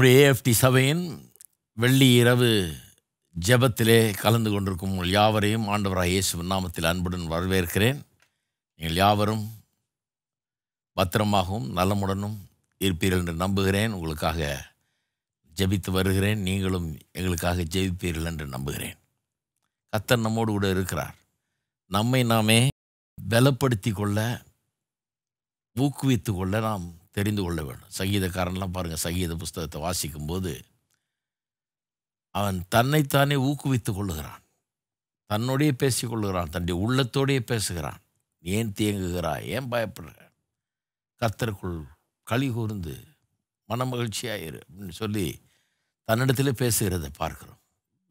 நம்முடைய ஏஎஃப்டி சபையின் வெள்ளி இரவு ஜபத்திலே கலந்து கொண்டிருக்கும் உங்கள் யாவரையும் ஆண்டவராக இயேசு நாமத்தில் அன்புடன் வரவேற்கிறேன் நீங்கள் யாவரும் பத்திரமாகவும் நலமுடனும் இருப்பீர்கள் என்று நம்புகிறேன் உங்களுக்காக ஜபித்து வருகிறேன் நீங்களும் எங்களுக்காக ஜெபிப்பீர்கள் என்று நம்புகிறேன் கத்தர் நம்மோடு கூட இருக்கிறார் நம்மை நாமே பலப்படுத்தி கொள்ள ஊக்குவித்து கொள்ள நாம் தெரிந்து கொள்ள வேண்டும் சங்கீதக்காரன்லாம் பாருங்கள் சங்கீத புஸ்தகத்தை வாசிக்கும்போது அவன் தன்னைத்தானே ஊக்குவித்து கொள்ளுகிறான் தன்னோடையே பேசிக்கொள்ளுகிறான் தன்னுடைய உள்ளத்தோடையே பேசுகிறான் ஏன் தேங்குகிறாய் ஏன் பயப்படுற கத்தருக்குள் களி கூர்ந்து மன மகிழ்ச்சியாயிரு அப்படின்னு சொல்லி தன்னிடத்தில் பேசுகிறத பார்க்கிறோம்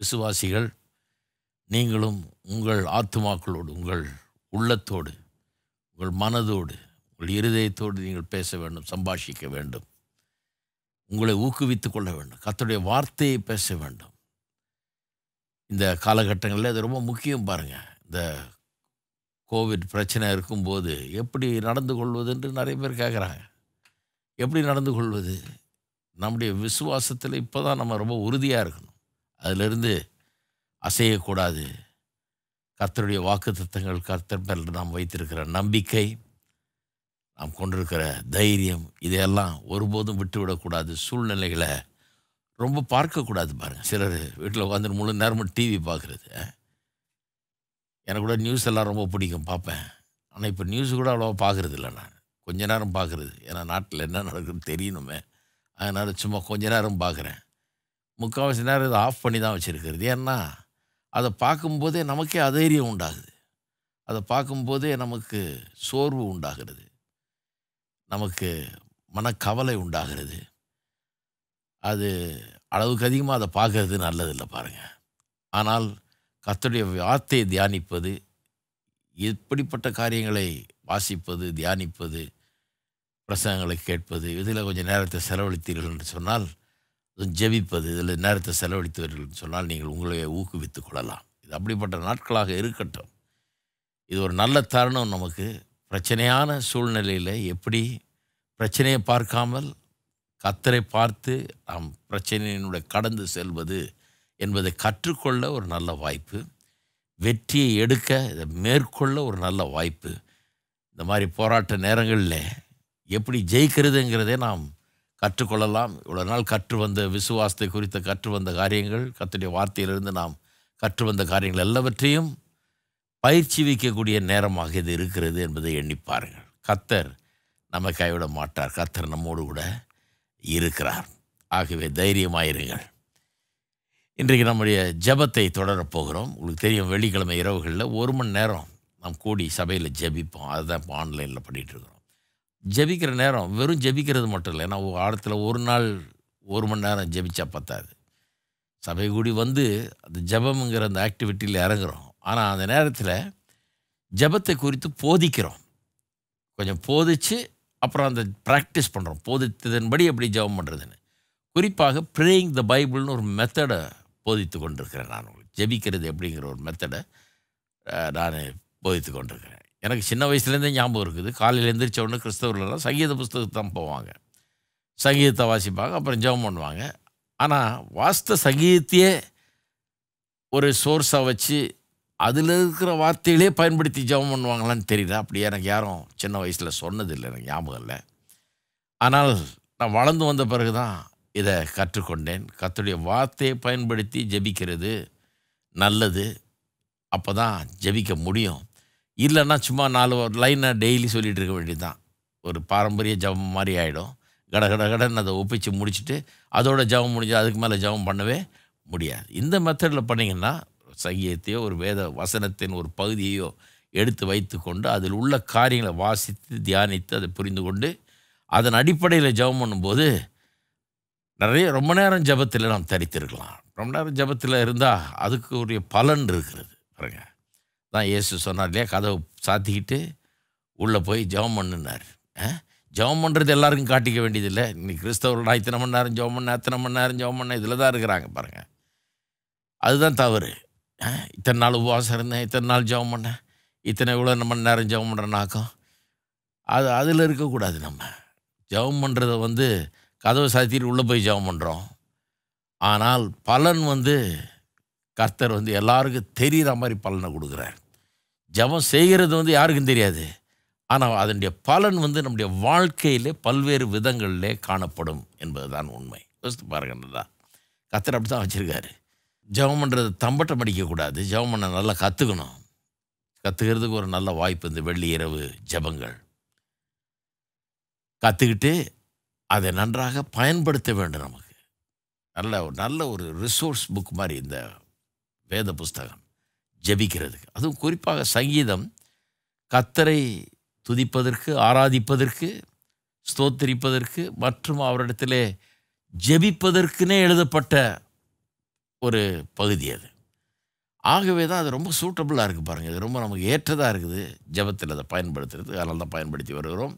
விசுவாசிகள் நீங்களும் உங்கள் ஆத்துமாக்களோடு உங்கள் உள்ளத்தோடு உங்கள் மனதோடு உங்கள் இருதயத்தோடு நீங்கள் பேச வேண்டும் சம்பாஷிக்க வேண்டும் உங்களை ஊக்குவித்து கொள்ள வேண்டும் கத்தருடைய வார்த்தையை பேச வேண்டும் இந்த காலகட்டங்களில் இது ரொம்ப முக்கியம் பாருங்கள் இந்த கோவிட் பிரச்சனை இருக்கும்போது எப்படி நடந்து கொள்வது என்று நிறைய பேர் கேட்குறாங்க எப்படி நடந்து கொள்வது நம்முடைய விசுவாசத்தில் இப்போ தான் நம்ம ரொம்ப உறுதியாக இருக்கணும் அதிலிருந்து அசையக்கூடாது கர்த்தருடைய வாக்கு தத்தங்கள் கர்த்தர் நாம் வைத்திருக்கிற நம்பிக்கை நாம் கொண்டிருக்கிற தைரியம் இதையெல்லாம் ஒருபோதும் விட்டுவிடக்கூடாது சூழ்நிலைகளை ரொம்ப பார்க்கக்கூடாது பாருங்கள் சிலர் வீட்டில் உட்காந்து முழு நேரமும் டிவி பார்க்குறது எனக்கு கூட நியூஸ் எல்லாம் ரொம்ப பிடிக்கும் பார்ப்பேன் ஆனால் இப்போ நியூஸ் கூட அவ்வளோவா பார்க்குறது இல்லை நான் கொஞ்ச நேரம் பார்க்குறது ஏன்னா நாட்டில் என்ன நடக்குதுன்னு தெரியணுமே அதனால் சும்மா கொஞ்ச நேரம் பார்க்குறேன் முக்கால்வாசி நேரம் இதை ஆஃப் பண்ணி தான் வச்சுருக்கிறது ஏன்னா அதை பார்க்கும்போதே நமக்கே அதைரியம் உண்டாகுது அதை பார்க்கும்போதே நமக்கு சோர்வு உண்டாகிறது நமக்கு மனக்கவலை உண்டாகிறது அது அளவுக்கு அதிகமாக அதை பார்க்கறது நல்லதில்லை பாருங்கள் ஆனால் கத்துடைய வார்த்தையை தியானிப்பது எப்படிப்பட்ட காரியங்களை வாசிப்பது தியானிப்பது பிரசங்களை கேட்பது இதில் கொஞ்சம் நேரத்தை செலவழித்தீர்கள் என்று சொன்னால் ஜெபிப்பது இதில் நேரத்தை செலவழித்தீர்கள் என்று சொன்னால் நீங்கள் உங்களை ஊக்குவித்து கொள்ளலாம் இது அப்படிப்பட்ட நாட்களாக இருக்கட்டும் இது ஒரு நல்ல தருணம் நமக்கு பிரச்சனையான சூழ்நிலையில் எப்படி பிரச்சனையை பார்க்காமல் கத்தரை பார்த்து நாம் பிரச்சனையினுடைய கடந்து செல்வது என்பதை கற்றுக்கொள்ள ஒரு நல்ல வாய்ப்பு வெற்றியை எடுக்க இதை மேற்கொள்ள ஒரு நல்ல வாய்ப்பு இந்த மாதிரி போராட்ட நேரங்களில் எப்படி ஜெயிக்கிறதுங்கிறதே நாம் கற்றுக்கொள்ளலாம் இவ்வளோ நாள் கற்று வந்த விசுவாசத்தை குறித்த கற்று வந்த காரியங்கள் கத்துடைய வார்த்தையிலிருந்து நாம் கற்று வந்த காரியங்கள் எல்லாவற்றையும் பயிற்சி வைக்கக்கூடிய நேரமாக இது இருக்கிறது என்பதை எண்ணிப்பாருங்கள் கத்தர் நம்ம கைவிட மாட்டார் கத்தர் நம்மோடு கூட இருக்கிறார் ஆகவே தைரியமாயிருங்கள் இன்றைக்கு நம்முடைய ஜபத்தை தொடரப்போகிறோம் உங்களுக்கு தெரியும் வெள்ளிக்கிழமை இரவுகளில் ஒரு மணி நேரம் நாம் கூடி சபையில் ஜபிப்போம் அதுதான் இப்போ ஆன்லைனில் பண்ணிகிட்ருக்குறோம் ஜபிக்கிற நேரம் வெறும் ஜபிக்கிறது மட்டும் இல்லை ஏன்னா ஆழத்தில் ஒரு நாள் ஒரு மணி நேரம் ஜபிச்சா பத்தாது சபை கூடி வந்து அந்த ஜபம்ங்கிற அந்த ஆக்டிவிட்டியில் இறங்குறோம் ஆனால் அந்த நேரத்தில் ஜபத்தை குறித்து போதிக்கிறோம் கொஞ்சம் போதிச்சு அப்புறம் அந்த ப்ராக்டிஸ் பண்ணுறோம் போதித்ததன்படி எப்படி ஜபம் பண்ணுறதுன்னு குறிப்பாக ப்ரேயிங் த பைபிள்னு ஒரு மெத்தடை போதித்து கொண்டிருக்கிறேன் நான் உங்களுக்கு ஜபிக்கிறது அப்படிங்கிற ஒரு மெத்தடை நான் போதித்து கொண்டிருக்கிறேன் எனக்கு சின்ன வயசுலேருந்தே ஞாபகம் இருக்குது காலையில் எந்திரிச்ச உடனே கிறிஸ்தவர்களெல்லாம் சங்கீத புஸ்தகத்தை தான் போவாங்க சங்கீதத்தை வாசிப்பாங்க அப்புறம் ஜெபம் பண்ணுவாங்க ஆனால் வாஸ்த சங்கீதத்தையே ஒரு சோர்ஸாக வச்சு அதில் இருக்கிற வார்த்தைகளே பயன்படுத்தி ஜபம் பண்ணுவாங்களான்னு தெரியல அப்படி எனக்கு யாரும் சின்ன வயசில் சொன்னதில்லை எனக்கு ஞாபகம் இல்லை ஆனால் நான் வளர்ந்து வந்த பிறகு தான் இதை கற்றுக்கொண்டேன் கத்துடைய வார்த்தையை பயன்படுத்தி ஜபிக்கிறது நல்லது அப்போ தான் ஜபிக்க முடியும் இல்லைன்னா சும்மா நாலு லைனை டெய்லி சொல்லிகிட்டு இருக்க வேண்டியது தான் ஒரு பாரம்பரிய ஜபம் மாதிரி ஆகிடும் கட கட கடன்னு அதை ஒப்பிச்சு முடிச்சுட்டு அதோட ஜபம் முடிஞ்சு அதுக்கு மேலே ஜபம் பண்ணவே முடியாது இந்த மெத்தடில் பண்ணிங்கன்னா சங்கியத்தையோ ஒரு வேத வசனத்தின் ஒரு பகுதியையோ எடுத்து வைத்து கொண்டு அதில் உள்ள காரியங்களை வாசித்து தியானித்து அதை புரிந்து கொண்டு அதன் அடிப்படையில் ஜபம் பண்ணும்போது நிறைய ரொம்ப நேரம் ஜபத்தில் நாம் தரித்திருக்கலாம் ரொம்ப நேரம் ஜபத்தில் இருந்தால் அதுக்கு உரிய பலன் இருக்கிறது பாருங்க தான் இயேசு சொன்னார் இல்லையா கதவை சாத்திக்கிட்டு உள்ளே போய் ஜபம் பண்ணுனார் ஜபம் பண்ணுறது எல்லாருக்கும் காட்டிக்க வேண்டியதில்லை இன்னைக்கு கிறிஸ்தவர்கள் இத்தனை மணி நேரம் ஜபம் பண்ண எத்தனை மணி நேரம் ஜபம் பண்ண இதில் தான் இருக்கிறாங்க பாருங்கள் அதுதான் தவறு இத்தனை நாள் உபவாசம் இருந்தேன் இத்தனை நாள் ஜபம் பண்ணேன் இத்தனை இவ்வளோ மணி நேரம் ஜபம் பண்ணுறேனாக்கம் அது அதில் இருக்கக்கூடாது நம்ம ஜபம் பண்ணுறத வந்து கதவை சாத்திட்டு உள்ளே போய் ஜபம் பண்ணுறோம் ஆனால் பலன் வந்து கர்த்தர் வந்து எல்லாருக்கும் தெரிகிற மாதிரி பலனை கொடுக்குறார் ஜபம் செய்கிறது வந்து யாருக்கும் தெரியாது ஆனால் அதனுடைய பலன் வந்து நம்முடைய வாழ்க்கையிலே பல்வேறு விதங்களிலே காணப்படும் என்பது தான் உண்மை யோசித்து பாருங்கன்னு தான் கத்தர் அப்படி தான் வச்சுருக்காரு ஜபம் பண்ணுறது தம்பட்டம் அடிக்கக்கூடாது ஜபம் பண்ண நல்லா கற்றுக்கணும் கற்றுக்கிறதுக்கு ஒரு நல்ல வாய்ப்பு இந்த வெள்ளி இரவு ஜபங்கள் கற்றுக்கிட்டு அதை நன்றாக பயன்படுத்த வேண்டும் நமக்கு நல்ல ஒரு நல்ல ஒரு ரிசோர்ஸ் புக் மாதிரி இந்த வேத புஸ்தகம் ஜபிக்கிறதுக்கு அதுவும் குறிப்பாக சங்கீதம் கத்தரை துதிப்பதற்கு ஆராதிப்பதற்கு ஸ்தோத்திரிப்பதற்கு மற்றும் அவரிடத்திலே ஜெபிப்பதற்குனே எழுதப்பட்ட ஒரு பகுதி அது ஆகவே தான் அது ரொம்ப சூட்டபுளாக இருக்குது பாருங்கள் இது ரொம்ப நமக்கு ஏற்றதாக இருக்குது ஜபத்தில் அதை பயன்படுத்துறது அதனால் தான் பயன்படுத்தி வருகிறோம்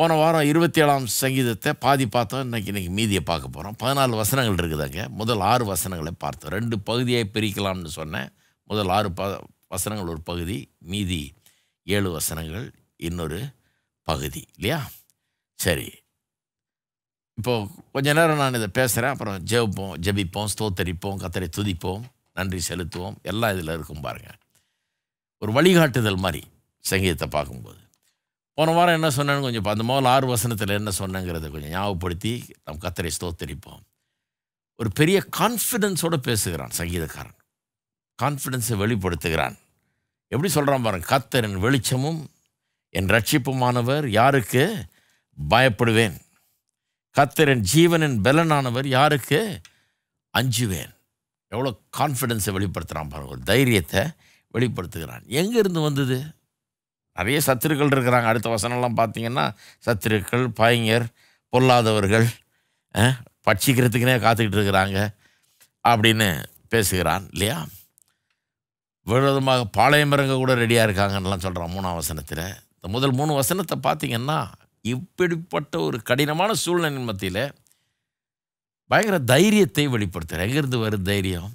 போன வாரம் இருபத்தி ஏழாம் சங்கீதத்தை பாதி பார்த்தோம் இன்றைக்கி இன்றைக்கி மீதியை பார்க்க போகிறோம் பதினாலு வசனங்கள் இருக்குதாங்க முதல் ஆறு வசனங்களை பார்த்தோம் ரெண்டு பகுதியை பிரிக்கலாம்னு சொன்னேன் முதல் ஆறு ப வசனங்கள் ஒரு பகுதி மீதி ஏழு வசனங்கள் இன்னொரு பகுதி இல்லையா சரி இப்போது கொஞ்ச நேரம் நான் இதை பேசுகிறேன் அப்புறம் ஜெபிப்போம் ஜெபிப்போம் ஸ்தோத்தரிப்போம் கத்தரை துதிப்போம் நன்றி செலுத்துவோம் எல்லாம் இதில் இருக்கும் பாருங்கள் ஒரு வழிகாட்டுதல் மாதிரி சங்கீதத்தை பார்க்கும்போது போன வாரம் என்ன சொன்னேன்னு கொஞ்சம் அந்த முதல் ஆறு வசனத்தில் என்ன சொன்னேங்கிறத கொஞ்சம் ஞாபகப்படுத்தி நம் கத்தரை ஸ்தோத்தரிப்போம் ஒரு பெரிய கான்ஃபிடென்ஸோடு பேசுகிறான் சங்கீதக்காரன் கான்ஃபிடென்ஸை வெளிப்படுத்துகிறான் எப்படி சொல்கிறான் பாருங்க கத்தரின் வெளிச்சமும் என் ரட்சிப்புமானவர் யாருக்கு பயப்படுவேன் கத்திரன் ஜீவனின் பலனானவர் யாருக்கு அஞ்சுவேன் எவ்வளோ கான்ஃபிடென்ஸை வெளிப்படுத்துகிறான் பாருங்கள் ஒரு தைரியத்தை வெளிப்படுத்துகிறான் எங்கேருந்து வந்தது நிறைய சத்துருக்கள் இருக்கிறாங்க அடுத்த வசனம்லாம் பார்த்தீங்கன்னா சத்துருக்கள் பையர் பொல்லாதவர்கள் பட்சிக்கிறதுக்குனே காத்துக்கிட்டு இருக்கிறாங்க அப்படின்னு பேசுகிறான் இல்லையா விரோதமாக பாளையம் இறங்க கூட ரெடியாக இருக்காங்கன்னெலாம் சொல்கிறான் மூணாம் வசனத்தில் இந்த முதல் மூணு வசனத்தை பார்த்தீங்கன்னா இப்படிப்பட்ட ஒரு கடினமான சூழ்நிலை மத்தியில் பயங்கர தைரியத்தை வெளிப்படுத்துகிறார் எங்கேருந்து வரும் தைரியம்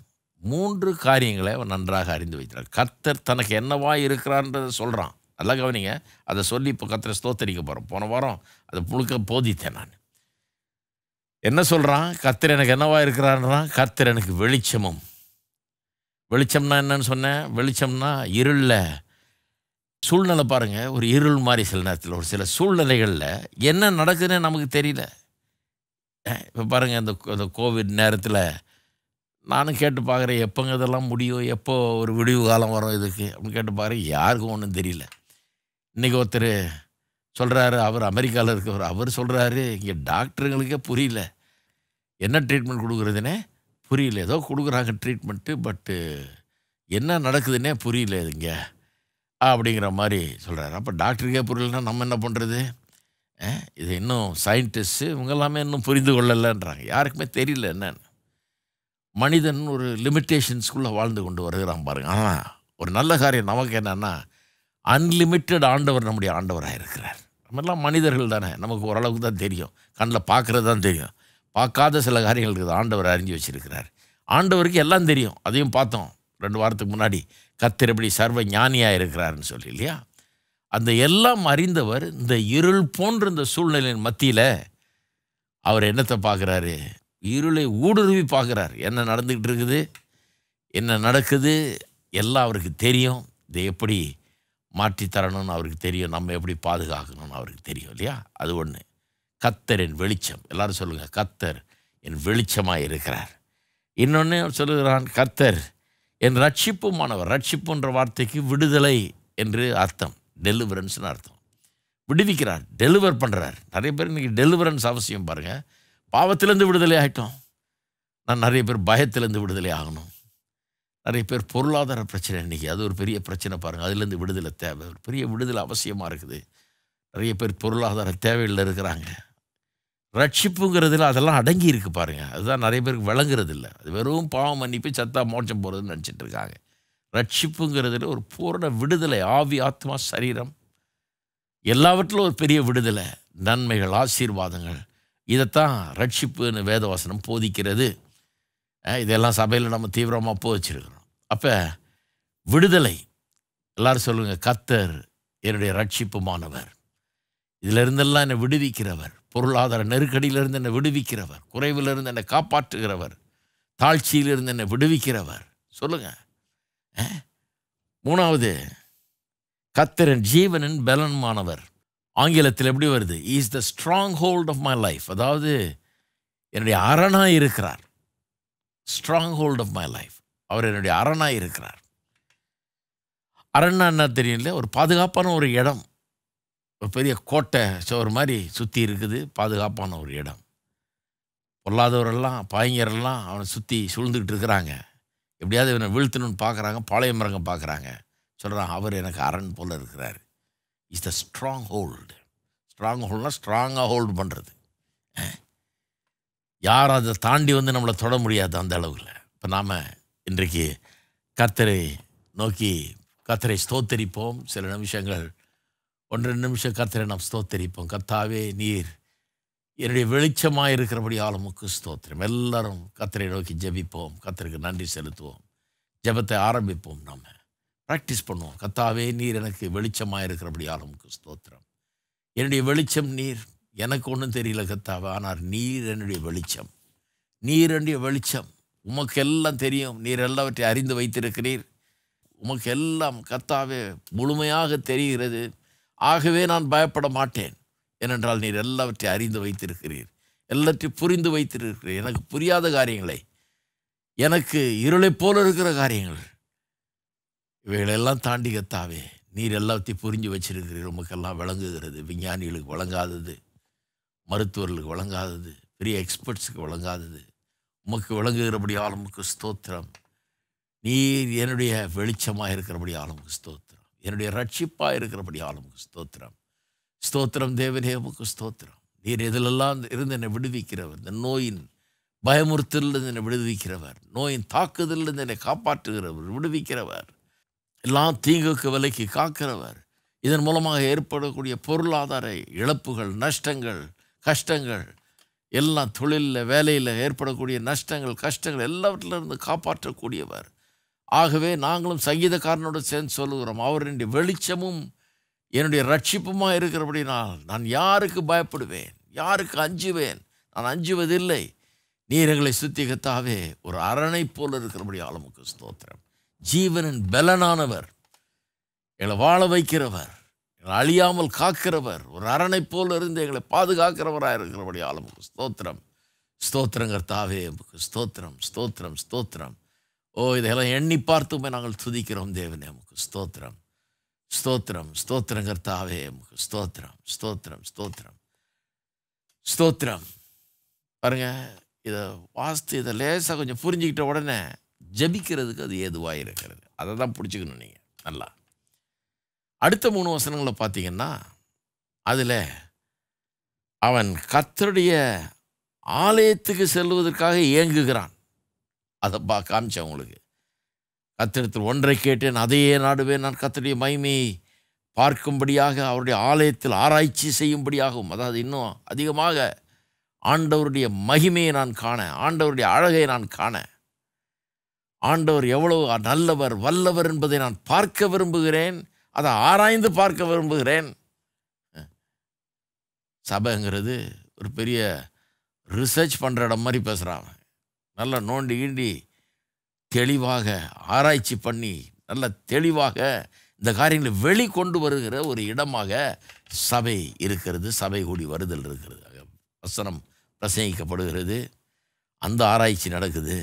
மூன்று காரியங்களை அவன் நன்றாக அறிந்து வைக்கிறார் கர்த்தர் தனக்கு என்னவா இருக்கிறான்றதை சொல்கிறான் நல்லா கவனிங்க அதை சொல்லி இப்போ கத்திர ஸ்தோத்தரிக்க போகிறோம் போன வாரம் அதை புழுக்க போதித்தேன் நான் என்ன சொல்கிறான் கத்திர எனக்கு என்னவா இருக்கிறான்றான் கத்திர எனக்கு வெளிச்சமும் வெளிச்சம்னா என்னன்னு சொன்னேன் வெளிச்சம்னா இருளில் சூழ்நிலை பாருங்கள் ஒரு இருள் மாதிரி சில நேரத்தில் ஒரு சில சூழ்நிலைகளில் என்ன நடக்குதுன்னு நமக்கு தெரியல இப்போ பாருங்கள் இந்த இந்த கோவிட் நேரத்தில் நானும் கேட்டு பார்க்குறேன் எப்போங்க இதெல்லாம் முடியும் எப்போ ஒரு விடிவு காலம் வரும் இதுக்கு அப்படின்னு கேட்டு பார்க்குறேன் யாருக்கும் ஒன்றும் தெரியல இன்றைக்கி ஒருத்தர் சொல்கிறாரு அவர் அமெரிக்காவில் இருக்கவர் அவர் சொல்கிறாரு இங்கே டாக்டருங்களுக்கே புரியல என்ன ட்ரீட்மெண்ட் கொடுக்குறதுனே புரியல ஏதோ கொடுக்குறாங்க ட்ரீட்மெண்ட்டு பட்டு என்ன நடக்குதுன்னே புரியல இங்கே அப்படிங்கிற மாதிரி சொல்கிறாரு அப்போ டாக்டருக்கே புரியலன்னா நம்ம என்ன பண்ணுறது இது இன்னும் சயின்டிஸ்ட்டு இவங்க எல்லாமே இன்னும் புரிந்து கொள்ளலைன்றாங்க யாருக்குமே தெரியல என்னன்னு மனிதன் ஒரு லிமிட்டேஷன்ஸ்குள்ளே வாழ்ந்து கொண்டு வருகிறான் பாருங்கள் ஆனால் ஒரு நல்ல காரியம் நமக்கு என்னென்னா அன்லிமிட்டெட் ஆண்டவர் நம்முடைய ஆண்டவராக இருக்கிறார் நம்மெல்லாம் மனிதர்கள் தானே நமக்கு ஓரளவுக்கு தான் தெரியும் கண்ணில் பார்க்குறது தான் தெரியும் பார்க்காத சில காரியங்கள் இருக்குது ஆண்டவர் அறிஞ்சு வச்சுருக்கிறார் ஆண்டவருக்கு எல்லாம் தெரியும் அதையும் பார்த்தோம் ரெண்டு வாரத்துக்கு முன்னாடி கத்திரபடி சர்வ ஞானியாக இருக்கிறாருன்னு சொல்லி இல்லையா அந்த எல்லாம் அறிந்தவர் இந்த இருள் போன்ற இந்த சூழ்நிலையின் மத்தியில் அவர் என்னத்தை பார்க்குறாரு இருளை ஊடுருவி பார்க்குறார் என்ன நடந்துக்கிட்டு இருக்குது என்ன நடக்குது எல்லாம் அவருக்கு தெரியும் இதை எப்படி மாற்றித்தரணும்னு அவருக்கு தெரியும் நம்ம எப்படி பாதுகாக்கணும்னு அவருக்கு தெரியும் இல்லையா அது ஒன்று கத்தர் என் வெளிச்சம் எல்லோரும் சொல்லுங்கள் கத்தர் என் வெளிச்சமாக இருக்கிறார் இன்னொன்று சொல்லுகிறான் கத்தர் என் மாணவர் ரட்சிப்புன்ற வார்த்தைக்கு விடுதலை என்று அர்த்தம் டெலிவரன்ஸ்னு அர்த்தம் விடுவிக்கிறார் டெலிவர் பண்ணுறார் நிறைய பேர் இன்றைக்கி டெலிவரன்ஸ் அவசியம் பாருங்கள் பாவத்திலேருந்து விடுதலை ஆகிட்டோம் நான் நிறைய பேர் பயத்திலேருந்து விடுதலை ஆகணும் நிறைய பேர் பொருளாதார பிரச்சனை இன்றைக்கி அது ஒரு பெரிய பிரச்சனை பாருங்கள் அதுலேருந்து விடுதலை தேவை ஒரு பெரிய விடுதலை அவசியமாக இருக்குது நிறைய பேர் பொருளாதார தேவையில் இருக்கிறாங்க ரட்சிப்புங்கிறதுல அதெல்லாம் அடங்கி இருக்கு பாருங்க அதுதான் நிறைய பேருக்கு விளங்குறது இல்லை அது வெறும் பாவம் மன்னிப்பு சத்தா மோட்சம் போகிறதுன்னு நினச்சிட்டு இருக்காங்க ரட்சிப்புங்கிறதுல ஒரு பூரண விடுதலை ஆவி ஆத்மா சரீரம் எல்லாவற்றிலும் ஒரு பெரிய விடுதலை நன்மைகள் ஆசீர்வாதங்கள் இதைத்தான் ரட்சிப்புன்னு வேதவாசனம் போதிக்கிறது இதெல்லாம் சபையில் நம்ம தீவிரமாக போதிச்சிருக்கிறோம் அப்போ விடுதலை எல்லோரும் சொல்லுங்கள் கத்தர் என்னுடைய ரட்சிப்புமானவர் இதிலிருந்தெல்லாம் என்னை விடுவிக்கிறவர் பொருளாதார நெருக்கடியிலிருந்து என்னை விடுவிக்கிறவர் குறைவிலிருந்து என்னை காப்பாற்றுகிறவர் தாழ்ச்சியிலிருந்து என்னை விடுவிக்கிறவர் சொல்லுங்கள் மூணாவது கத்திரன் ஜீவனின் பலன்மானவர் ஆங்கிலத்தில் எப்படி வருது is the stronghold of my life அதாவது என்னுடைய அரணாக இருக்கிறார் stronghold of my life அவர் என்னுடைய அரணாக இருக்கிறார் அரண்னா என்ன தெரியல ஒரு பாதுகாப்பான ஒரு இடம் ஒரு பெரிய கோட்டை சோறு மாதிரி சுற்றி இருக்குது பாதுகாப்பான ஒரு இடம் பொல்லாதவரெல்லாம் பாய்ஞரெல்லாம் அவனை சுற்றி சுழ்ந்துக்கிட்டு இருக்கிறாங்க எப்படியாவது இவனை வீழ்த்தணும்னு பார்க்குறாங்க பாளையம் மரங்க பார்க்குறாங்க சொல்கிறான் அவர் எனக்கு அரண் போல் இருக்கிறார் இஸ் த ஸ்ட்ராங் ஹோல்டு ஸ்ட்ராங் ஹோல்னால் ஸ்ட்ராங்காக ஹோல்டு பண்ணுறது யார் அதை தாண்டி வந்து நம்மளை தொட முடியாது அந்த அளவில் இப்போ நாம் இன்றைக்கு கத்தரை நோக்கி கத்தரை ஸ்தோத்தரிப்போம் சில நிமிஷங்கள் ஒன்றரை நிமிஷம் கத்திரை நாம் ஸ்தோத்தரிப்போம் கத்தாவே நீர் என்னுடைய வெளிச்சமாக இருக்கிறபடி ஆளுமுக்கு ஸ்தோத்திரம் எல்லாரும் கத்திரை நோக்கி ஜபிப்போம் கத்திரிக்கு நன்றி செலுத்துவோம் ஜபத்தை ஆரம்பிப்போம் நாம் ப்ராக்டிஸ் பண்ணுவோம் கத்தாவே நீர் எனக்கு வெளிச்சமாக இருக்கிறபடி ஆளுமுக்கு ஸ்தோத்திரம் என்னுடைய வெளிச்சம் நீர் எனக்கு ஒன்றும் தெரியல கத்தாவே ஆனால் நீர் என்னுடைய வெளிச்சம் நீர் என்னுடைய வெளிச்சம் உமக்கு எல்லாம் தெரியும் நீர் எல்லாவற்றையும் அறிந்து வைத்திருக்கிறீர் உமக்கு எல்லாம் கத்தாவே முழுமையாக தெரிகிறது ஆகவே நான் பயப்பட மாட்டேன் ஏனென்றால் நீர் எல்லாவற்றையும் அறிந்து வைத்திருக்கிறீர் எல்லாற்றையும் புரிந்து வைத்திருக்கிறீர் எனக்கு புரியாத காரியங்களை எனக்கு இருளை போல இருக்கிற காரியங்கள் இவைகளெல்லாம் தாண்டி கத்தாவே நீர் எல்லாத்தையும் புரிஞ்சு வச்சிருக்கிறீர் உமக்கெல்லாம் விளங்குகிறது விஞ்ஞானிகளுக்கு வழங்காதது மருத்துவர்களுக்கு வழங்காதது பெரிய எக்ஸ்பர்ட்ஸுக்கு வழங்காதது உமக்கு விளங்குகிறபடி உமக்கு ஸ்தோத்திரம் நீர் என்னுடைய வெளிச்சமாக இருக்கிறபடி உமக்கு ஸ்தோத்திரம் என்னுடைய ரட்சிப்பாக இருக்கிறபடி உமக்கு ஸ்தோத்திரம் ஸ்தோத்திரம் தேவனே ஸ்தோத்திரம் நீர் இதிலெல்லாம் இருந்து என்னை விடுவிக்கிறவர் இந்த நோயின் பயமுறுத்தலிருந்து என்னை விடுவிக்கிறவர் நோயின் தாக்குதலிருந்து என்னை காப்பாற்றுகிறவர் விடுவிக்கிறவர் எல்லாம் தீங்குக்கு விலைக்கு காக்கிறவர் இதன் மூலமாக ஏற்படக்கூடிய பொருளாதார இழப்புகள் நஷ்டங்கள் கஷ்டங்கள் எல்லாம் தொழிலில் வேலையில் ஏற்படக்கூடிய நஷ்டங்கள் கஷ்டங்கள் எல்லாவற்றிலிருந்து காப்பாற்றக்கூடியவர் ஆகவே நாங்களும் சங்கீதக்காரனோடு சேர்ந்து சொல்லுகிறோம் அவருடைய வெளிச்சமும் என்னுடைய ரட்சிப்புமாக இருக்கிறபடினால் நான் யாருக்கு பயப்படுவேன் யாருக்கு அஞ்சுவேன் நான் அஞ்சுவதில்லை நீர் எங்களை சுத்திகத்தாவே ஒரு அரணை போல் இருக்கிறபடி ஆளுமுக்கு ஸ்தோத்திரம் ஜீவனின் பலனானவர் எங்களை வாழ வைக்கிறவர் எங்களை அழியாமல் காக்கிறவர் ஒரு அரணை போல் இருந்து எங்களை பாதுகாக்கிறவராக இருக்கிறபடி ஆளுமுக்கு ஸ்தோத்திரம் ஸ்தோத்திரங்கர்த்தாவே ஸ்தோத்திரம் ஸ்தோத்திரம் ஸ்தோத்திரம் ஓ இதெல்லாம் எண்ணி பார்த்துமே நாங்கள் துதிக்கிறோம் தேவனே நமக்கு ஸ்தோத்திரம் ஸ்தோத்திரம் ஸ்தோத்திரம் கர்த்தாவே ஸ்தோத்திரம் ஸ்தோத்திரம் ஸ்தோத்திரம் ஸ்தோத்திரம் பாருங்கள் இதை வாஸ்து இதை லேசாக கொஞ்சம் புரிஞ்சுக்கிட்ட உடனே ஜபிக்கிறதுக்கு அது ஏதுவாக இருக்கிறது அதை தான் பிடிச்சிக்கணும் நீங்கள் நல்லா அடுத்த மூணு வசனங்களை பார்த்தீங்கன்னா அதில் அவன் கத்தருடைய ஆலயத்துக்கு செல்வதற்காக இயங்குகிறான் அதை பா காமிச்சேன் உங்களுக்கு கத்திரத்தில் ஒன்றை கேட்டேன் அதையே நாடுவேன் நான் கத்தருடைய மைமையை பார்க்கும்படியாக அவருடைய ஆலயத்தில் ஆராய்ச்சி செய்யும்படியாகவும் அதாவது இன்னும் அதிகமாக ஆண்டவருடைய மகிமையை நான் காண ஆண்டவருடைய அழகை நான் காண ஆண்டவர் எவ்வளவு நல்லவர் வல்லவர் என்பதை நான் பார்க்க விரும்புகிறேன் அதை ஆராய்ந்து பார்க்க விரும்புகிறேன் சபைங்கிறது ஒரு பெரிய ரிசர்ச் பண்ணுற இடம் மாதிரி பேசுகிறான் நல்லா நோண்டி ஈண்டி தெளிவாக ஆராய்ச்சி பண்ணி நல்ல தெளிவாக இந்த காரியங்களை வெளிக்கொண்டு வருகிற ஒரு இடமாக சபை இருக்கிறது சபை கூடி வருதல் இருக்கிறது வசனம் பிரசங்கிக்கப்படுகிறது அந்த ஆராய்ச்சி நடக்குது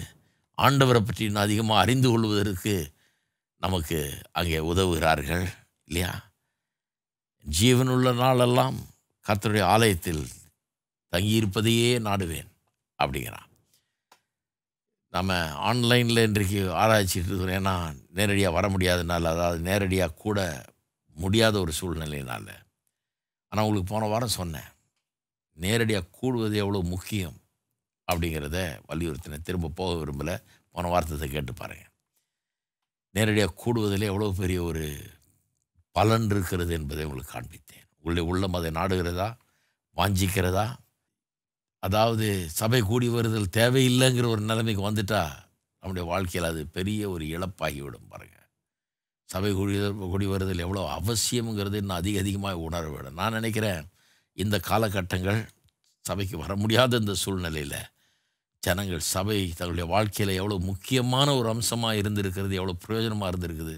ஆண்டவரை பற்றி இன்னும் அதிகமாக அறிந்து கொள்வதற்கு நமக்கு அங்கே உதவுகிறார்கள் இல்லையா ஜீவனுள்ள நாளெல்லாம் கர்த்தருடைய ஆலயத்தில் தங்கியிருப்பதையே நாடுவேன் அப்படிங்கிறான் நம்ம ஆன்லைனில் இன்றைக்கு ஆராய்ச்சிட்டு இருக்கிறோம் ஏன்னா நேரடியாக வர முடியாதனால அதாவது நேரடியாக கூட முடியாத ஒரு சூழ்நிலையினால் ஆனால் உங்களுக்கு போன வாரம் சொன்னேன் நேரடியாக கூடுவது எவ்வளோ முக்கியம் அப்படிங்கிறத வலியுறுத்தினேன் திரும்ப போக விரும்பலை போன வார்த்தத்தை கேட்டு பாருங்கள் நேரடியாக கூடுவதில் எவ்வளோ பெரிய ஒரு பலன் இருக்கிறது என்பதை உங்களுக்கு காண்பித்தேன் உள்ளே உள்ளம் அதை நாடுகிறதா வாஞ்சிக்கிறதா அதாவது சபை கூடி வருதல் தேவையில்லைங்கிற ஒரு நிலைமைக்கு வந்துட்டா நம்முடைய வாழ்க்கையில் அது பெரிய ஒரு இழப்பாகிவிடும் பாருங்கள் சபை கூடி கூடி வருதல் எவ்வளோ அவசியம்ங்கிறது இன்னும் அதிக அதிகமாக உணர வேண்டும் நான் நினைக்கிறேன் இந்த காலகட்டங்கள் சபைக்கு வர முடியாத இந்த சூழ்நிலையில் ஜனங்கள் சபை தங்களுடைய வாழ்க்கையில் எவ்வளோ முக்கியமான ஒரு அம்சமாக இருந்திருக்கிறது எவ்வளோ பிரயோஜனமாக இருந்திருக்குது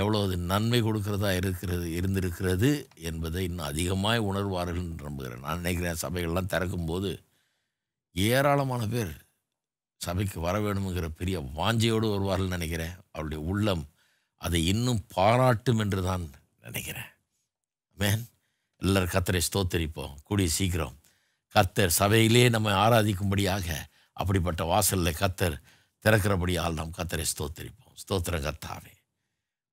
எவ்வளவு நன்மை கொடுக்கிறதா இருக்கிறது இருந்திருக்கிறது என்பதை இன்னும் அதிகமாக உணர்வார்கள் என்று நம்புகிறேன் நான் நினைக்கிறேன் சபைகள்லாம் திறக்கும்போது ஏராளமான பேர் சபைக்கு வர வேணுங்கிற பெரிய வாஞ்சையோடு வருவார்கள் நினைக்கிறேன் அவருடைய உள்ளம் அதை இன்னும் பாராட்டும் என்று தான் நினைக்கிறேன் மேன் எல்லோரும் கத்தரை ஸ்தோத்தரிப்போம் கூடிய சீக்கிரம் கத்தர் சபையிலே நம்ம ஆராதிக்கும்படியாக அப்படிப்பட்ட வாசலில் கத்தர் திறக்கிறபடியால் நாம் கத்தரை ஸ்தோத்தரிப்போம் ஸ்தோத்திர கத்தாவே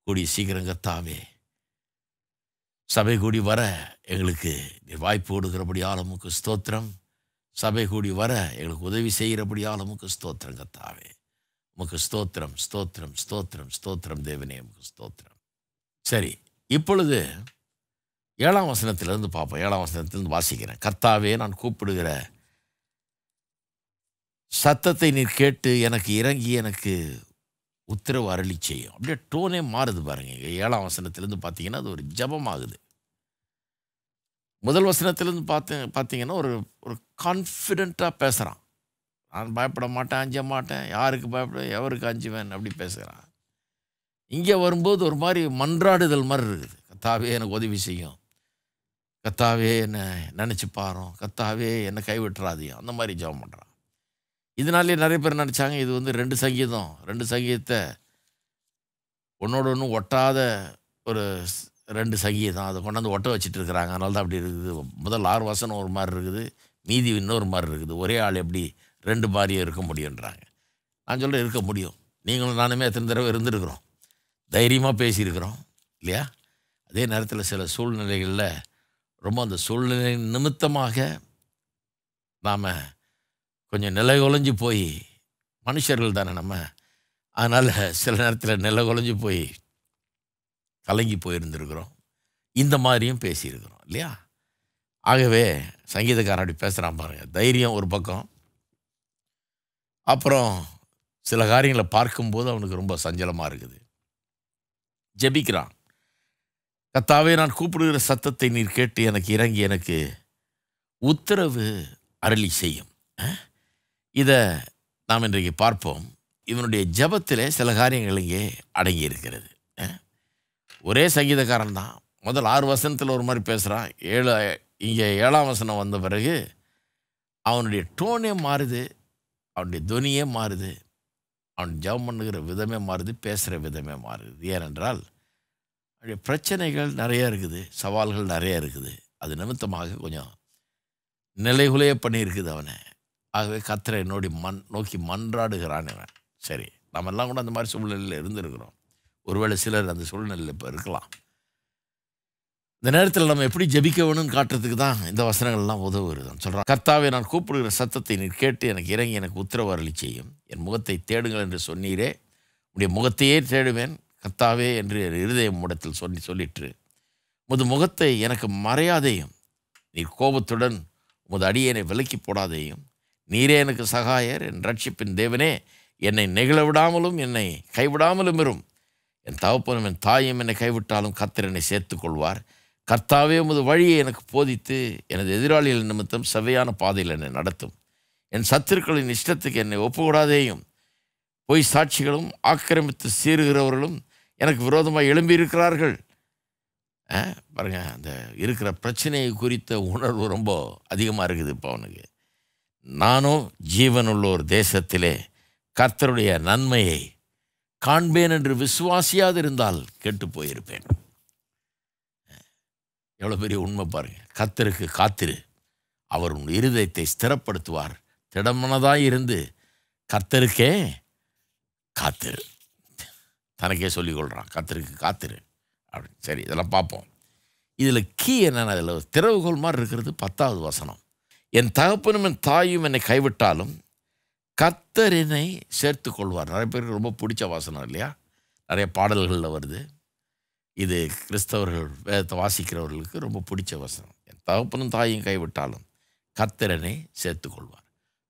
கூடி சீக்கிரம் கத்தாவே சபை கூடி வர எங்களுக்கு நீர் வாய்ப்பு கொடுக்குறபடியால் ஆளுமுக்கு ஸ்தோத்திரம் சபை கூடி வர எங்களுக்கு உதவி செய்கிறபடி ஆளுமுக்கு ஸ்தோத்திரம் கத்தாவே உமக்கு ஸ்தோத்திரம் ஸ்தோத்திரம் ஸ்தோத்திரம் ஸ்தோத்திரம் தேவனே உமக்கு ஸ்தோத்திரம் சரி இப்பொழுது ஏழாம் வசனத்திலிருந்து பார்ப்போம் ஏழாம் வசனத்திலிருந்து வாசிக்கிறேன் கர்த்தாவே நான் கூப்பிடுகிற சத்தத்தை நீர் கேட்டு எனக்கு இறங்கி எனக்கு உத்தரவு அருளி செய்யும் அப்படியே டோனே மாறுது பாருங்கள் ஏழாம் வசனத்துலேருந்து பார்த்தீங்கன்னா அது ஒரு ஜபமாகுது முதல் வசனத்துலேருந்து பார்த்து பார்த்தீங்கன்னா ஒரு ஒரு கான்ஃபிடெண்ட்டாக பேசுகிறான் நான் பயப்பட மாட்டேன் அஞ்ச மாட்டேன் யாருக்கு பயப்பட எவருக்கு அஞ்சுவேன் அப்படி பேசுகிறான் இங்கே வரும்போது ஒரு மாதிரி மன்றாடுதல் மாதிரி இருக்குது கத்தாவே எனக்கு உதவி செய்யும் கத்தாவே என்னை நினச்சி பாரும் கத்தாவே என்னை கைவிட்டுறாதியும் அந்த மாதிரி ஜபம் பண்ணுறான் இதனாலே நிறைய பேர் நினச்சாங்க இது வந்து ரெண்டு சங்கீதம் ரெண்டு சங்கீதத்தை ஒன்றோட ஒன்று ஒட்டாத ஒரு ரெண்டு சங்கீதம் அதை கொண்டாந்து ஒட்ட வச்சுட்டு இருக்கிறாங்க அதனால தான் அப்படி இருக்குது முதல் ஆறு வசனம் ஒரு மாதிரி இருக்குது மீதி இன்னொரு மாதிரி இருக்குது ஒரே ஆள் எப்படி ரெண்டு மாதிரியும் இருக்க முடியுன்றாங்க நான் சொல்ல இருக்க முடியும் நீங்களும் நானுமே எத்தனை தடவை இருந்திருக்கிறோம் தைரியமாக பேசியிருக்கிறோம் இல்லையா அதே நேரத்தில் சில சூழ்நிலைகளில் ரொம்ப அந்த சூழ்நிலை நிமித்தமாக நாம் கொஞ்சம் நிலை குலைஞ்சு போய் மனுஷர்கள் தானே நம்ம அதனால் சில நேரத்தில் நிலை குலைஞ்சு போய் கலங்கி போயிருந்துருக்குறோம் இந்த மாதிரியும் பேசியிருக்கிறோம் இல்லையா ஆகவே சங்கீதக்காரன் அப்படி பேசுகிறான் பாருங்கள் தைரியம் ஒரு பக்கம் அப்புறம் சில காரியங்களை பார்க்கும்போது அவனுக்கு ரொம்ப சஞ்சலமாக இருக்குது ஜெபிக்கிறான் கத்தாவே நான் கூப்பிடுகிற சத்தத்தை நீர் கேட்டு எனக்கு இறங்கி எனக்கு உத்தரவு அருளி செய்யும் இதை நாம் இன்றைக்கு பார்ப்போம் இவனுடைய ஜபத்தில் சில காரியங்கள் இங்கே அடங்கி இருக்கிறது ஒரே சங்கீதக்காரன் தான் முதல் ஆறு வசனத்தில் ஒரு மாதிரி பேசுகிறான் ஏழு இங்கே ஏழாம் வசனம் வந்த பிறகு அவனுடைய டோனே மாறுது அவனுடைய துனியே மாறுது அவன் ஜபம் பண்ணுகிற விதமே மாறுது பேசுகிற விதமே மாறுது ஏனென்றால் அவனுடைய பிரச்சனைகள் நிறையா இருக்குது சவால்கள் நிறையா இருக்குது அது நிமித்தமாக கொஞ்சம் நிலைகுலைய பண்ணியிருக்குது அவனை ஆகவே கத்தரை நோடி மண் நோக்கி மன்றாடுகிறான் இவன் சரி நம்மெல்லாம் கூட அந்த மாதிரி சூழ்நிலையில் இருந்திருக்கிறோம் ஒருவேளை சிலர் அந்த சூழ்நிலையில் இப்போ இருக்கலாம் இந்த நேரத்தில் நம்ம எப்படி வேணும்னு காட்டுறதுக்கு தான் இந்த வசனங்கள்லாம் உதவுறதுன்னு சொல்கிறான் கர்த்தாவை நான் கூப்பிடுகிற சத்தத்தை நீ கேட்டு எனக்கு இறங்கி எனக்கு உத்தரவரளி செய்யும் என் முகத்தை தேடுங்கள் என்று சொன்னீரே உடைய முகத்தையே தேடுவேன் கர்த்தாவே என்று என் இருதயம் மூடத்தில் சொல்லி சொல்லிற்று உமது முகத்தை எனக்கு மறையாதையும் நீர் கோபத்துடன் உமது அடியனை விலக்கி போடாதையும் நீரே எனக்கு சகாயர் என் ரட்சிப்பின் தேவனே என்னை நெகிழ விடாமலும் என்னை கைவிடாமலும் இரும் என் தகப்பனும் என் தாயும் என்னை கைவிட்டாலும் கத்தர் என்னை சேர்த்து கொள்வார் கர்த்தாவே உமது வழியை எனக்கு போதித்து எனது எதிராளிகள் நிமித்தம் செவ்வையான பாதையில் என்னை நடத்தும் என் சத்துருக்களின் இஷ்டத்துக்கு என்னை ஒப்புக்கூடாதேயும் பொய் சாட்சிகளும் ஆக்கிரமித்து சீருகிறவர்களும் எனக்கு விரோதமாக எழும்பியிருக்கிறார்கள் பாருங்கள் அந்த இருக்கிற பிரச்சனையை குறித்த உணர்வு ரொம்ப அதிகமாக இருக்குது இப்போ அவனுக்கு நானோ ஜீவனுள்ளோர் தேசத்திலே கர்த்தருடைய நன்மையை காண்பேன் என்று விசுவாசியாது இருந்தால் கெட்டு போயிருப்பேன் எவ்வளோ பெரிய உண்மை பாருங்கள் கத்தருக்கு காத்திரு அவர் உன் இருதயத்தை ஸ்திரப்படுத்துவார் திடமனதாக இருந்து கத்தருக்கே காத்திரு தனக்கே சொல்லிக்கொள்கிறான் கத்தருக்கு காத்திரு அப்படின்னு சரி இதெல்லாம் பார்ப்போம் இதில் கீ என்னென்ன அதில் திறவுகோல் மாதிரி இருக்கிறது பத்தாவது வசனம் என் தகப்பனும் என் தாயும் என்னை கைவிட்டாலும் கத்தரினை சேர்த்து கொள்வார் நிறைய பேருக்கு ரொம்ப பிடிச்ச வாசனம் இல்லையா நிறைய பாடல்களில் வருது இது கிறிஸ்தவர்கள் வேதத்தை வாசிக்கிறவர்களுக்கு ரொம்ப பிடிச்ச வசனம் என் தகப்பனும் தாயும் கைவிட்டாலும் கத்தரனை சேர்த்து கொள்வார்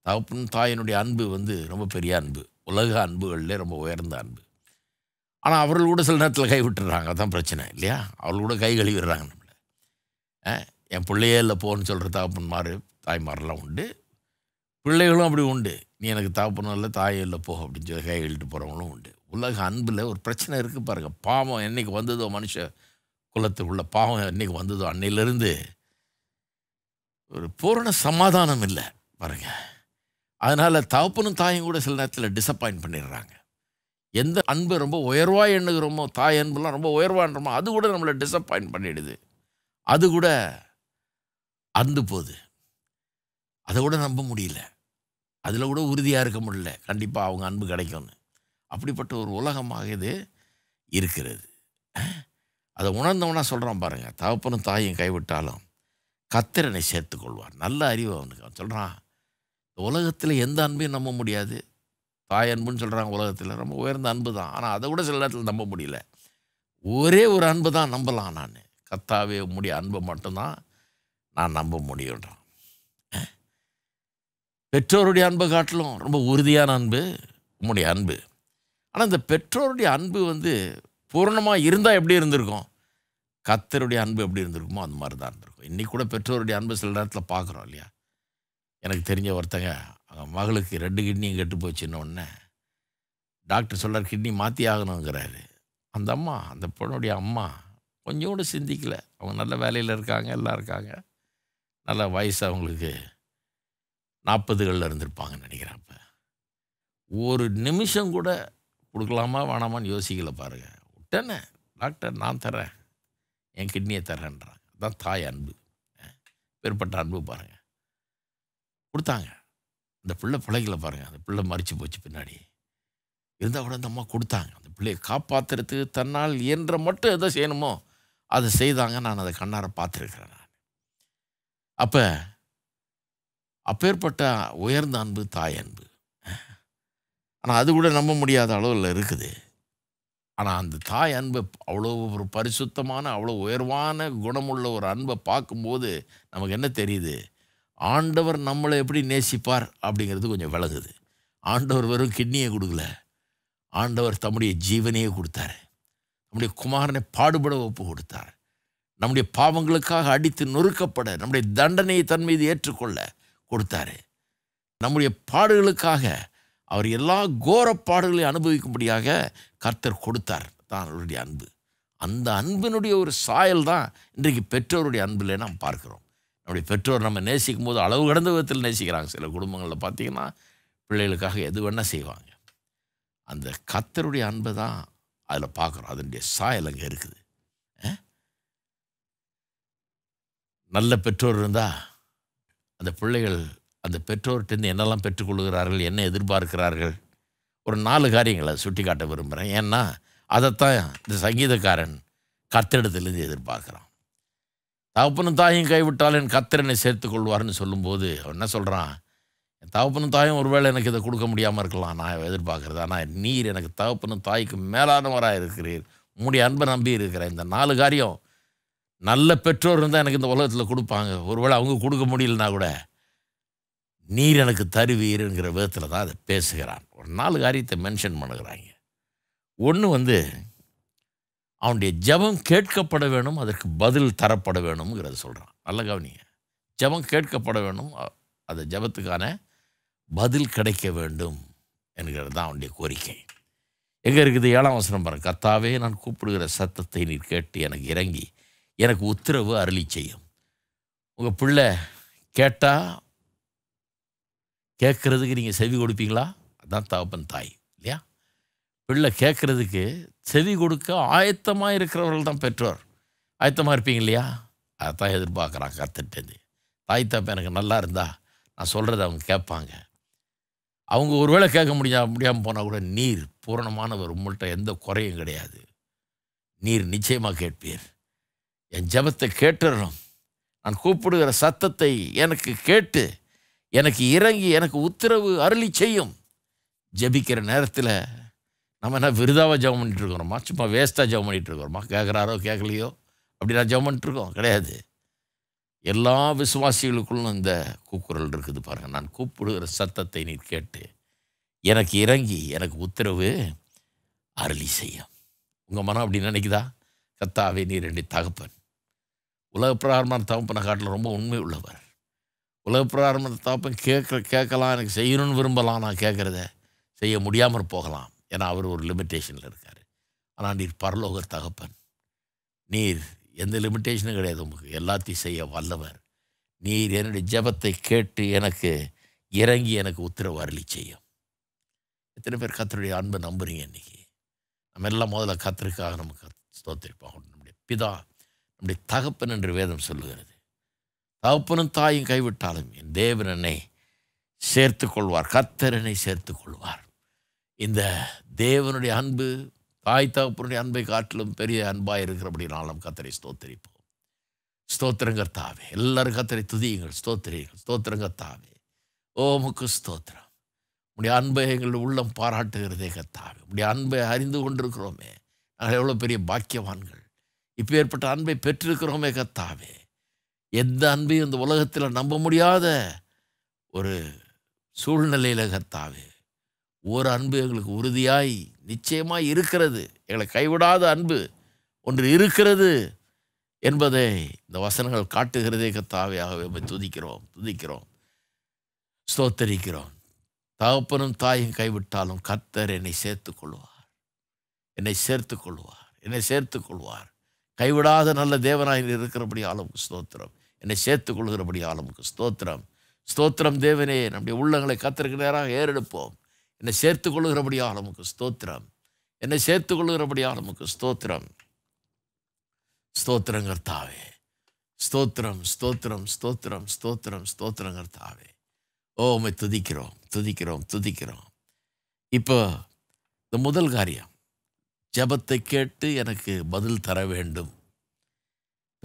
தகப்பனும் தாயினுடைய அன்பு வந்து ரொம்ப பெரிய அன்பு உலக அன்புகளில் ரொம்ப உயர்ந்த அன்பு ஆனால் அவர்கள் கூட சில நேரத்தில் கை விட்டுறாங்க அதான் பிரச்சனை இல்லையா அவர்கள் கூட கை கழுவிடுறாங்க நம்மளை என் பிள்ளையே இல்லை போன்னு சொல்கிற தகப்பன்மார் தாய்மாரெல்லாம் உண்டு பிள்ளைகளும் அப்படி உண்டு நீ எனக்கு தாப்பனும் இல்லை தாயே இல்லை போ அப்படின்னு சொல்லி கை எழுட்டு போகிறவங்களும் உண்டு உலக அன்பில் ஒரு பிரச்சனை இருக்குது பாருங்கள் பாவம் என்றைக்கு வந்ததோ மனுஷ குலத்துக்குள்ள பாவம் என்றைக்கு வந்ததோ அன்னையிலேருந்து ஒரு பூரண சமாதானம் இல்லை பாருங்கள் அதனால் தகப்பனும் தாயும் கூட சில நேரத்தில் டிசப்பாயிண்ட் பண்ணிடுறாங்க எந்த அன்பு ரொம்ப உயர்வாக எண்ணுகிறோமோ தாய் அன்புலாம் ரொம்ப உயர்வான்றமோ அது கூட நம்மளை டிசப்பாயிண்ட் பண்ணிடுது அது கூட அந்து போகுது அதை விட நம்ப முடியல அதில் கூட உறுதியாக இருக்க முடியல கண்டிப்பாக அவங்க அன்பு கிடைக்கும்னு அப்படிப்பட்ட ஒரு உலகமாக இது இருக்கிறது அதை உணர்ந்தவனா சொல்கிறான் பாருங்கள் தகப்பனும் தாயும் கைவிட்டாலும் கத்திரனை சேர்த்து கொள்வார் நல்ல அறிவு அவனுக்கு அவன் சொல்கிறான் உலகத்தில் எந்த அன்பையும் நம்ப முடியாது தாய் அன்புன்னு சொல்கிறாங்க உலகத்தில் ரொம்ப உயர்ந்த அன்பு தான் ஆனால் அதை விட சில நேரத்தில் நம்ப முடியல ஒரே ஒரு அன்பு தான் நம்பலாம் நான் கத்தாவே முடிய அன்பை மட்டும்தான் நான் நம்ப முடியுன்றான் பெற்றோருடைய அன்பை காட்டிலும் ரொம்ப உறுதியான அன்பு உங்களுடைய அன்பு ஆனால் இந்த பெற்றோருடைய அன்பு வந்து பூர்ணமாக இருந்தால் எப்படி இருந்திருக்கும் கத்தருடைய அன்பு எப்படி இருந்திருக்குமோ அந்த மாதிரி தான் இருந்திருக்கும் இன்றைக்கி கூட பெற்றோருடைய அன்பு சில நேரத்தில் பார்க்குறோம் இல்லையா எனக்கு தெரிஞ்ச ஒருத்தங்க அவங்க மகளுக்கு ரெண்டு கிட்னியும் கெட்டு போச்சுன்னு டாக்டர் சொல்கிறார் கிட்னி மாற்றி ஆகணுங்கிறாரு அந்த அம்மா அந்த பொண்ணுடைய அம்மா கொஞ்சம் கூட சிந்திக்கலை அவங்க நல்ல வேலையில் இருக்காங்க எல்லாம் இருக்காங்க நல்ல வயசு அவங்களுக்கு நாற்பதுகளில் இருந்திருப்பாங்கன்னு நினைக்கிறேன் அப்போ ஒரு நிமிஷம் கூட கொடுக்கலாமா வேணாமான்னு யோசிக்கல பாருங்கள் உடனே டாக்டர் நான் தரேன் என் கிட்னியை தரேன்றான் அதுதான் தாய் அன்பு பெருப்பட்ட அன்பு பாருங்கள் கொடுத்தாங்க அந்த பிள்ளை பிள்ளைகளை பாருங்கள் அந்த பிள்ளை மறித்து போச்சு பின்னாடி இருந்தால் கூட அந்த அம்மா கொடுத்தாங்க அந்த பிள்ளையை காப்பாற்றுறதுக்கு தன்னால் என்ற மட்டும் எதை செய்யணுமோ அதை செய்தாங்க நான் அதை கண்ணார பார்த்துருக்குறேன் நான் அப்போ அப்பேற்பட்ட உயர்ந்த அன்பு தாய் அன்பு ஆனால் அது கூட நம்ப முடியாத அளவில் இருக்குது ஆனால் அந்த தாய் அன்பை அவ்வளோ ஒரு பரிசுத்தமான அவ்வளோ உயர்வான குணமுள்ள ஒரு அன்பை பார்க்கும்போது நமக்கு என்ன தெரியுது ஆண்டவர் நம்மளை எப்படி நேசிப்பார் அப்படிங்கிறது கொஞ்சம் விலகுது ஆண்டவர் வெறும் கிட்னியை கொடுக்கல ஆண்டவர் தம்முடைய ஜீவனையே கொடுத்தார் நம்முடைய குமாரனை பாடுபட ஒப்பு கொடுத்தார் நம்முடைய பாவங்களுக்காக அடித்து நொறுக்கப்பட நம்முடைய தண்டனையை தன் மீது ஏற்றுக்கொள்ள கொடுத்தாரு நம்முடைய பாடுகளுக்காக அவர் எல்லா கோர பாடுகளையும் அனுபவிக்கும்படியாக கர்த்தர் கொடுத்தார் தான் அவருடைய அன்பு அந்த அன்பினுடைய ஒரு சாயல் தான் இன்றைக்கு பெற்றோருடைய அன்பில் நாம் பார்க்குறோம் நம்முடைய பெற்றோர் நம்ம நேசிக்கும் போது அளவு கடந்த விதத்தில் நேசிக்கிறாங்க சில குடும்பங்களில் பார்த்தீங்கன்னா பிள்ளைகளுக்காக எது வேணால் செய்வாங்க அந்த கத்தருடைய அன்பை தான் அதில் பார்க்குறோம் அதனுடைய சாயல் அங்கே இருக்குது நல்ல பெற்றோர் இருந்தால் அந்த பிள்ளைகள் அந்த பெற்றோர்கிட்டருந்து என்னெல்லாம் பெற்றுக்கொள்கிறார்கள் என்ன எதிர்பார்க்கிறார்கள் ஒரு நாலு காரியங்களை சுட்டி காட்ட விரும்புகிறேன் ஏன்னா அதைத்தான் இந்த சங்கீதக்காரன் கத்திரிடத்துலேருந்து எதிர்பார்க்குறான் தகப்பனும் தாயும் கைவிட்டால் என் கத்திரனை சேர்த்து கொள்வார்னு சொல்லும்போது அவன் என்ன சொல்கிறான் என் தகப்பனும் தாயும் ஒருவேளை எனக்கு இதை கொடுக்க முடியாமல் இருக்கலாம் நான் எதிர்பார்க்குறது ஆனால் நீர் எனக்கு தகப்பனும் தாய்க்கு மேலானவராக இருக்கிறீர் உங்களுடைய அன்பை நம்பி இருக்கிறேன் இந்த நாலு காரியம் நல்ல பெற்றோர் இருந்தால் எனக்கு இந்த உலகத்தில் கொடுப்பாங்க ஒருவேளை அவங்க கொடுக்க முடியலனா கூட நீர் எனக்கு தருவீருங்கிற விதத்தில் தான் அதை பேசுகிறான் ஒரு நாலு காரியத்தை மென்ஷன் பண்ணுகிறாங்க ஒன்று வந்து அவனுடைய ஜபம் கேட்கப்பட வேணும் அதற்கு பதில் தரப்பட வேணுங்கிறத சொல்கிறான் நல்ல கவனிங்க ஜபம் கேட்கப்பட வேணும் அந்த ஜபத்துக்கான பதில் கிடைக்க வேண்டும் என்கிறது தான் அவனுடைய கோரிக்கை எங்கே இருக்குது ஏழாம் வசனம் பாருங்கள் கத்தாவே நான் கூப்பிடுகிற சத்தத்தை நீர் கேட்டு எனக்கு இறங்கி எனக்கு உத்தரவு அருளி செய்யும் உங்கள் பிள்ளை கேட்டால் கேட்குறதுக்கு நீங்கள் செவி கொடுப்பீங்களா அதுதான் தகப்பன் தாய் இல்லையா பிள்ளை கேட்குறதுக்கு செவி கொடுக்க ஆயத்தமாக இருக்கிறவர்கள் தான் பெற்றோர் ஆயத்தமாக இருப்பீங்க இல்லையா அதைத்தான் எதிர்பார்க்குறான் கற்றுட்டேந்து தாய் தப்ப எனக்கு நல்லா இருந்தா நான் சொல்கிறத அவங்க கேட்பாங்க அவங்க ஒருவேளை கேட்க முடியா முடியாமல் போனால் கூட நீர் பூரணமானவர் உங்கள்கிட்ட எந்த குறையும் கிடையாது நீர் நிச்சயமாக கேட்பீர் என் ஜபத்தை கேட்டுடணும் நான் கூப்பிடுகிற சத்தத்தை எனக்கு கேட்டு எனக்கு இறங்கி எனக்கு உத்தரவு அருளி செய்யும் ஜபிக்கிற நேரத்தில் நம்ம என்ன விருதாவாக ஜெபம் பண்ணிட்டு சும்மா வேஸ்ட்டாக ஜெபம் பண்ணிகிட்டு இருக்கிறோமா கேட்குறாரோ கேட்கலையோ அப்படி நான் ஜெபம் பண்ணிட்டுருக்கோம் கிடையாது எல்லா விசுவாசிகளுக்குள்ளும் இந்த கூக்குரல் இருக்குது பாருங்கள் நான் கூப்பிடுகிற சத்தத்தை நீ கேட்டு எனக்கு இறங்கி எனக்கு உத்தரவு அருளி செய்யும் உங்கள் மனம் அப்படி நினைக்குதா கத்தாவே நீ ரெண்டு தகப்பன் உலக உலகப்பிரகாரமான தகப்பனை காட்டில் ரொம்ப உண்மை உள்ளவர் உலக உலகப்பிரகாரமான தகப்பன் கேட்க கேட்கலாம் எனக்கு செய்யணும்னு விரும்பலாம் நான் கேட்குறத செய்ய முடியாமல் போகலாம் ஏன்னா அவர் ஒரு லிமிட்டேஷனில் இருக்கார் ஆனால் நீர் பரலோகர் தகப்பன் நீர் எந்த லிமிட்டேஷனும் கிடையாது உங்களுக்கு எல்லாத்தையும் செய்ய வல்லவர் நீர் என்னுடைய ஜபத்தை கேட்டு எனக்கு இறங்கி எனக்கு உத்தரவு அருளி செய்யும் எத்தனை பேர் கத்தருடைய அன்பை நம்புறீங்க இன்றைக்கி நம்ம எல்லாம் முதல்ல கத்தருக்காக நமக்கு ஸ்தோத்திரிப்பாகணும் நம்முடைய பிதா நம்முடைய தகப்பன் என்று வேதம் சொல்லுகிறது தகப்பனும் தாயும் கைவிட்டாலும் என் தேவன் என்னை சேர்த்து கொள்வார் கத்தரனை சேர்த்து கொள்வார் இந்த தேவனுடைய அன்பு தாய் தகப்பனுடைய அன்பை காட்டிலும் பெரிய அன்பாக இருக்கிறபடினால் நாம் கத்தரை ஸ்தோத்தரிப்போம் தாவே எல்லாரும் கத்தரை துதியுங்கள் ஸ்தோத்திரியுங்கள் தாவே ஓமுக்கு ஸ்தோத்திரம் உடைய அன்பை எங்கள் உள்ளம் பாராட்டுகிறதே கத்தாவே உடைய அன்பை அறிந்து கொண்டிருக்கிறோமே நாங்கள் எவ்வளோ பெரிய பாக்கியவான்கள் இப்போ ஏற்பட்ட அன்பை பெற்றிருக்கிறோமே கத்தாவே எந்த அன்பையும் இந்த உலகத்தில் நம்ப முடியாத ஒரு சூழ்நிலையில் கத்தாவே ஒரு அன்பு எங்களுக்கு உறுதியாய் நிச்சயமாக இருக்கிறது எங்களை கைவிடாத அன்பு ஒன்று இருக்கிறது என்பதை இந்த வசனங்கள் காட்டுகிறதே கத்தாவே ஆகவே துதிக்கிறோம் துதிக்கிறோம் ஸ்தோத்தரிக்கிறோம் தகப்பனும் தாயும் கைவிட்டாலும் கத்தர் என்னை சேர்த்து கொள்வார் என்னை சேர்த்து கொள்வார் என்னை சேர்த்து கொள்வார் கைவிடாத நல்ல தேவனாய் இருக்கிறபடி ஆளுக்கு ஸ்தோத்திரம் என்னை சேர்த்து கொள்கிறபடி ஆளுமுக்கு ஸ்தோத்திரம் ஸ்தோத்திரம் தேவனே நம்முடைய உள்ளங்களை கத்திற்கு நேராக ஏறெடுப்போம் என்னை சேர்த்து கொள்கிறபடி ஆளுமுக்கு ஸ்தோத்திரம் என்னை சேர்த்து கொள்கிறபடி ஆளுமுக்கு ஸ்தோத்திரம் ஸ்தோத்திரங்கர்த்தாவே ஸ்தோத்திரம் ஸ்தோத்திரம் ஸ்தோத்திரம் ஸ்தோத்திரம் ஸ்தோத்திரங்கர்த்தாவே ஓமை துதிக்கிறோம் துதிக்கிறோம் துதிக்கிறோம் இப்போ இந்த முதல் காரியம் ஜபத்தை கேட்டு எனக்கு பதில் தர வேண்டும்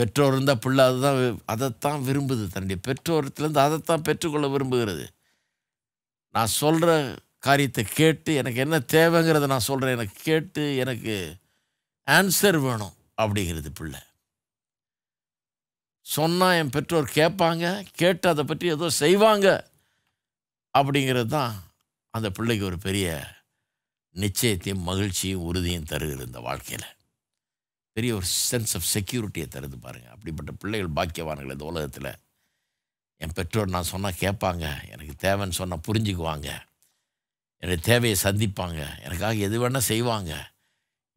பெற்றோர் இருந்தால் பிள்ளை அதுதான் அதைத்தான் விரும்புது தன்னுடைய பெற்றோரத்துலேருந்து அதைத்தான் பெற்றுக்கொள்ள விரும்புகிறது நான் சொல்கிற காரியத்தை கேட்டு எனக்கு என்ன தேவைங்கிறத நான் சொல்கிறேன் எனக்கு கேட்டு எனக்கு ஆன்சர் வேணும் அப்படிங்கிறது பிள்ளை சொன்னால் என் பெற்றோர் கேட்பாங்க கேட்டு அதை பற்றி ஏதோ செய்வாங்க அப்படிங்கிறது தான் அந்த பிள்ளைக்கு ஒரு பெரிய நிச்சயத்தையும் மகிழ்ச்சியும் உறுதியும் தருகிற இந்த வாழ்க்கையில் பெரிய ஒரு சென்ஸ் ஆஃப் செக்யூரிட்டியை தருது பாருங்கள் அப்படிப்பட்ட பிள்ளைகள் பாக்கியவான்கள் இந்த உலகத்தில் என் பெற்றோர் நான் சொன்னால் கேட்பாங்க எனக்கு தேவைன்னு சொன்னால் புரிஞ்சுக்குவாங்க என்னுடைய தேவையை சந்திப்பாங்க எனக்காக எது வேணால் செய்வாங்க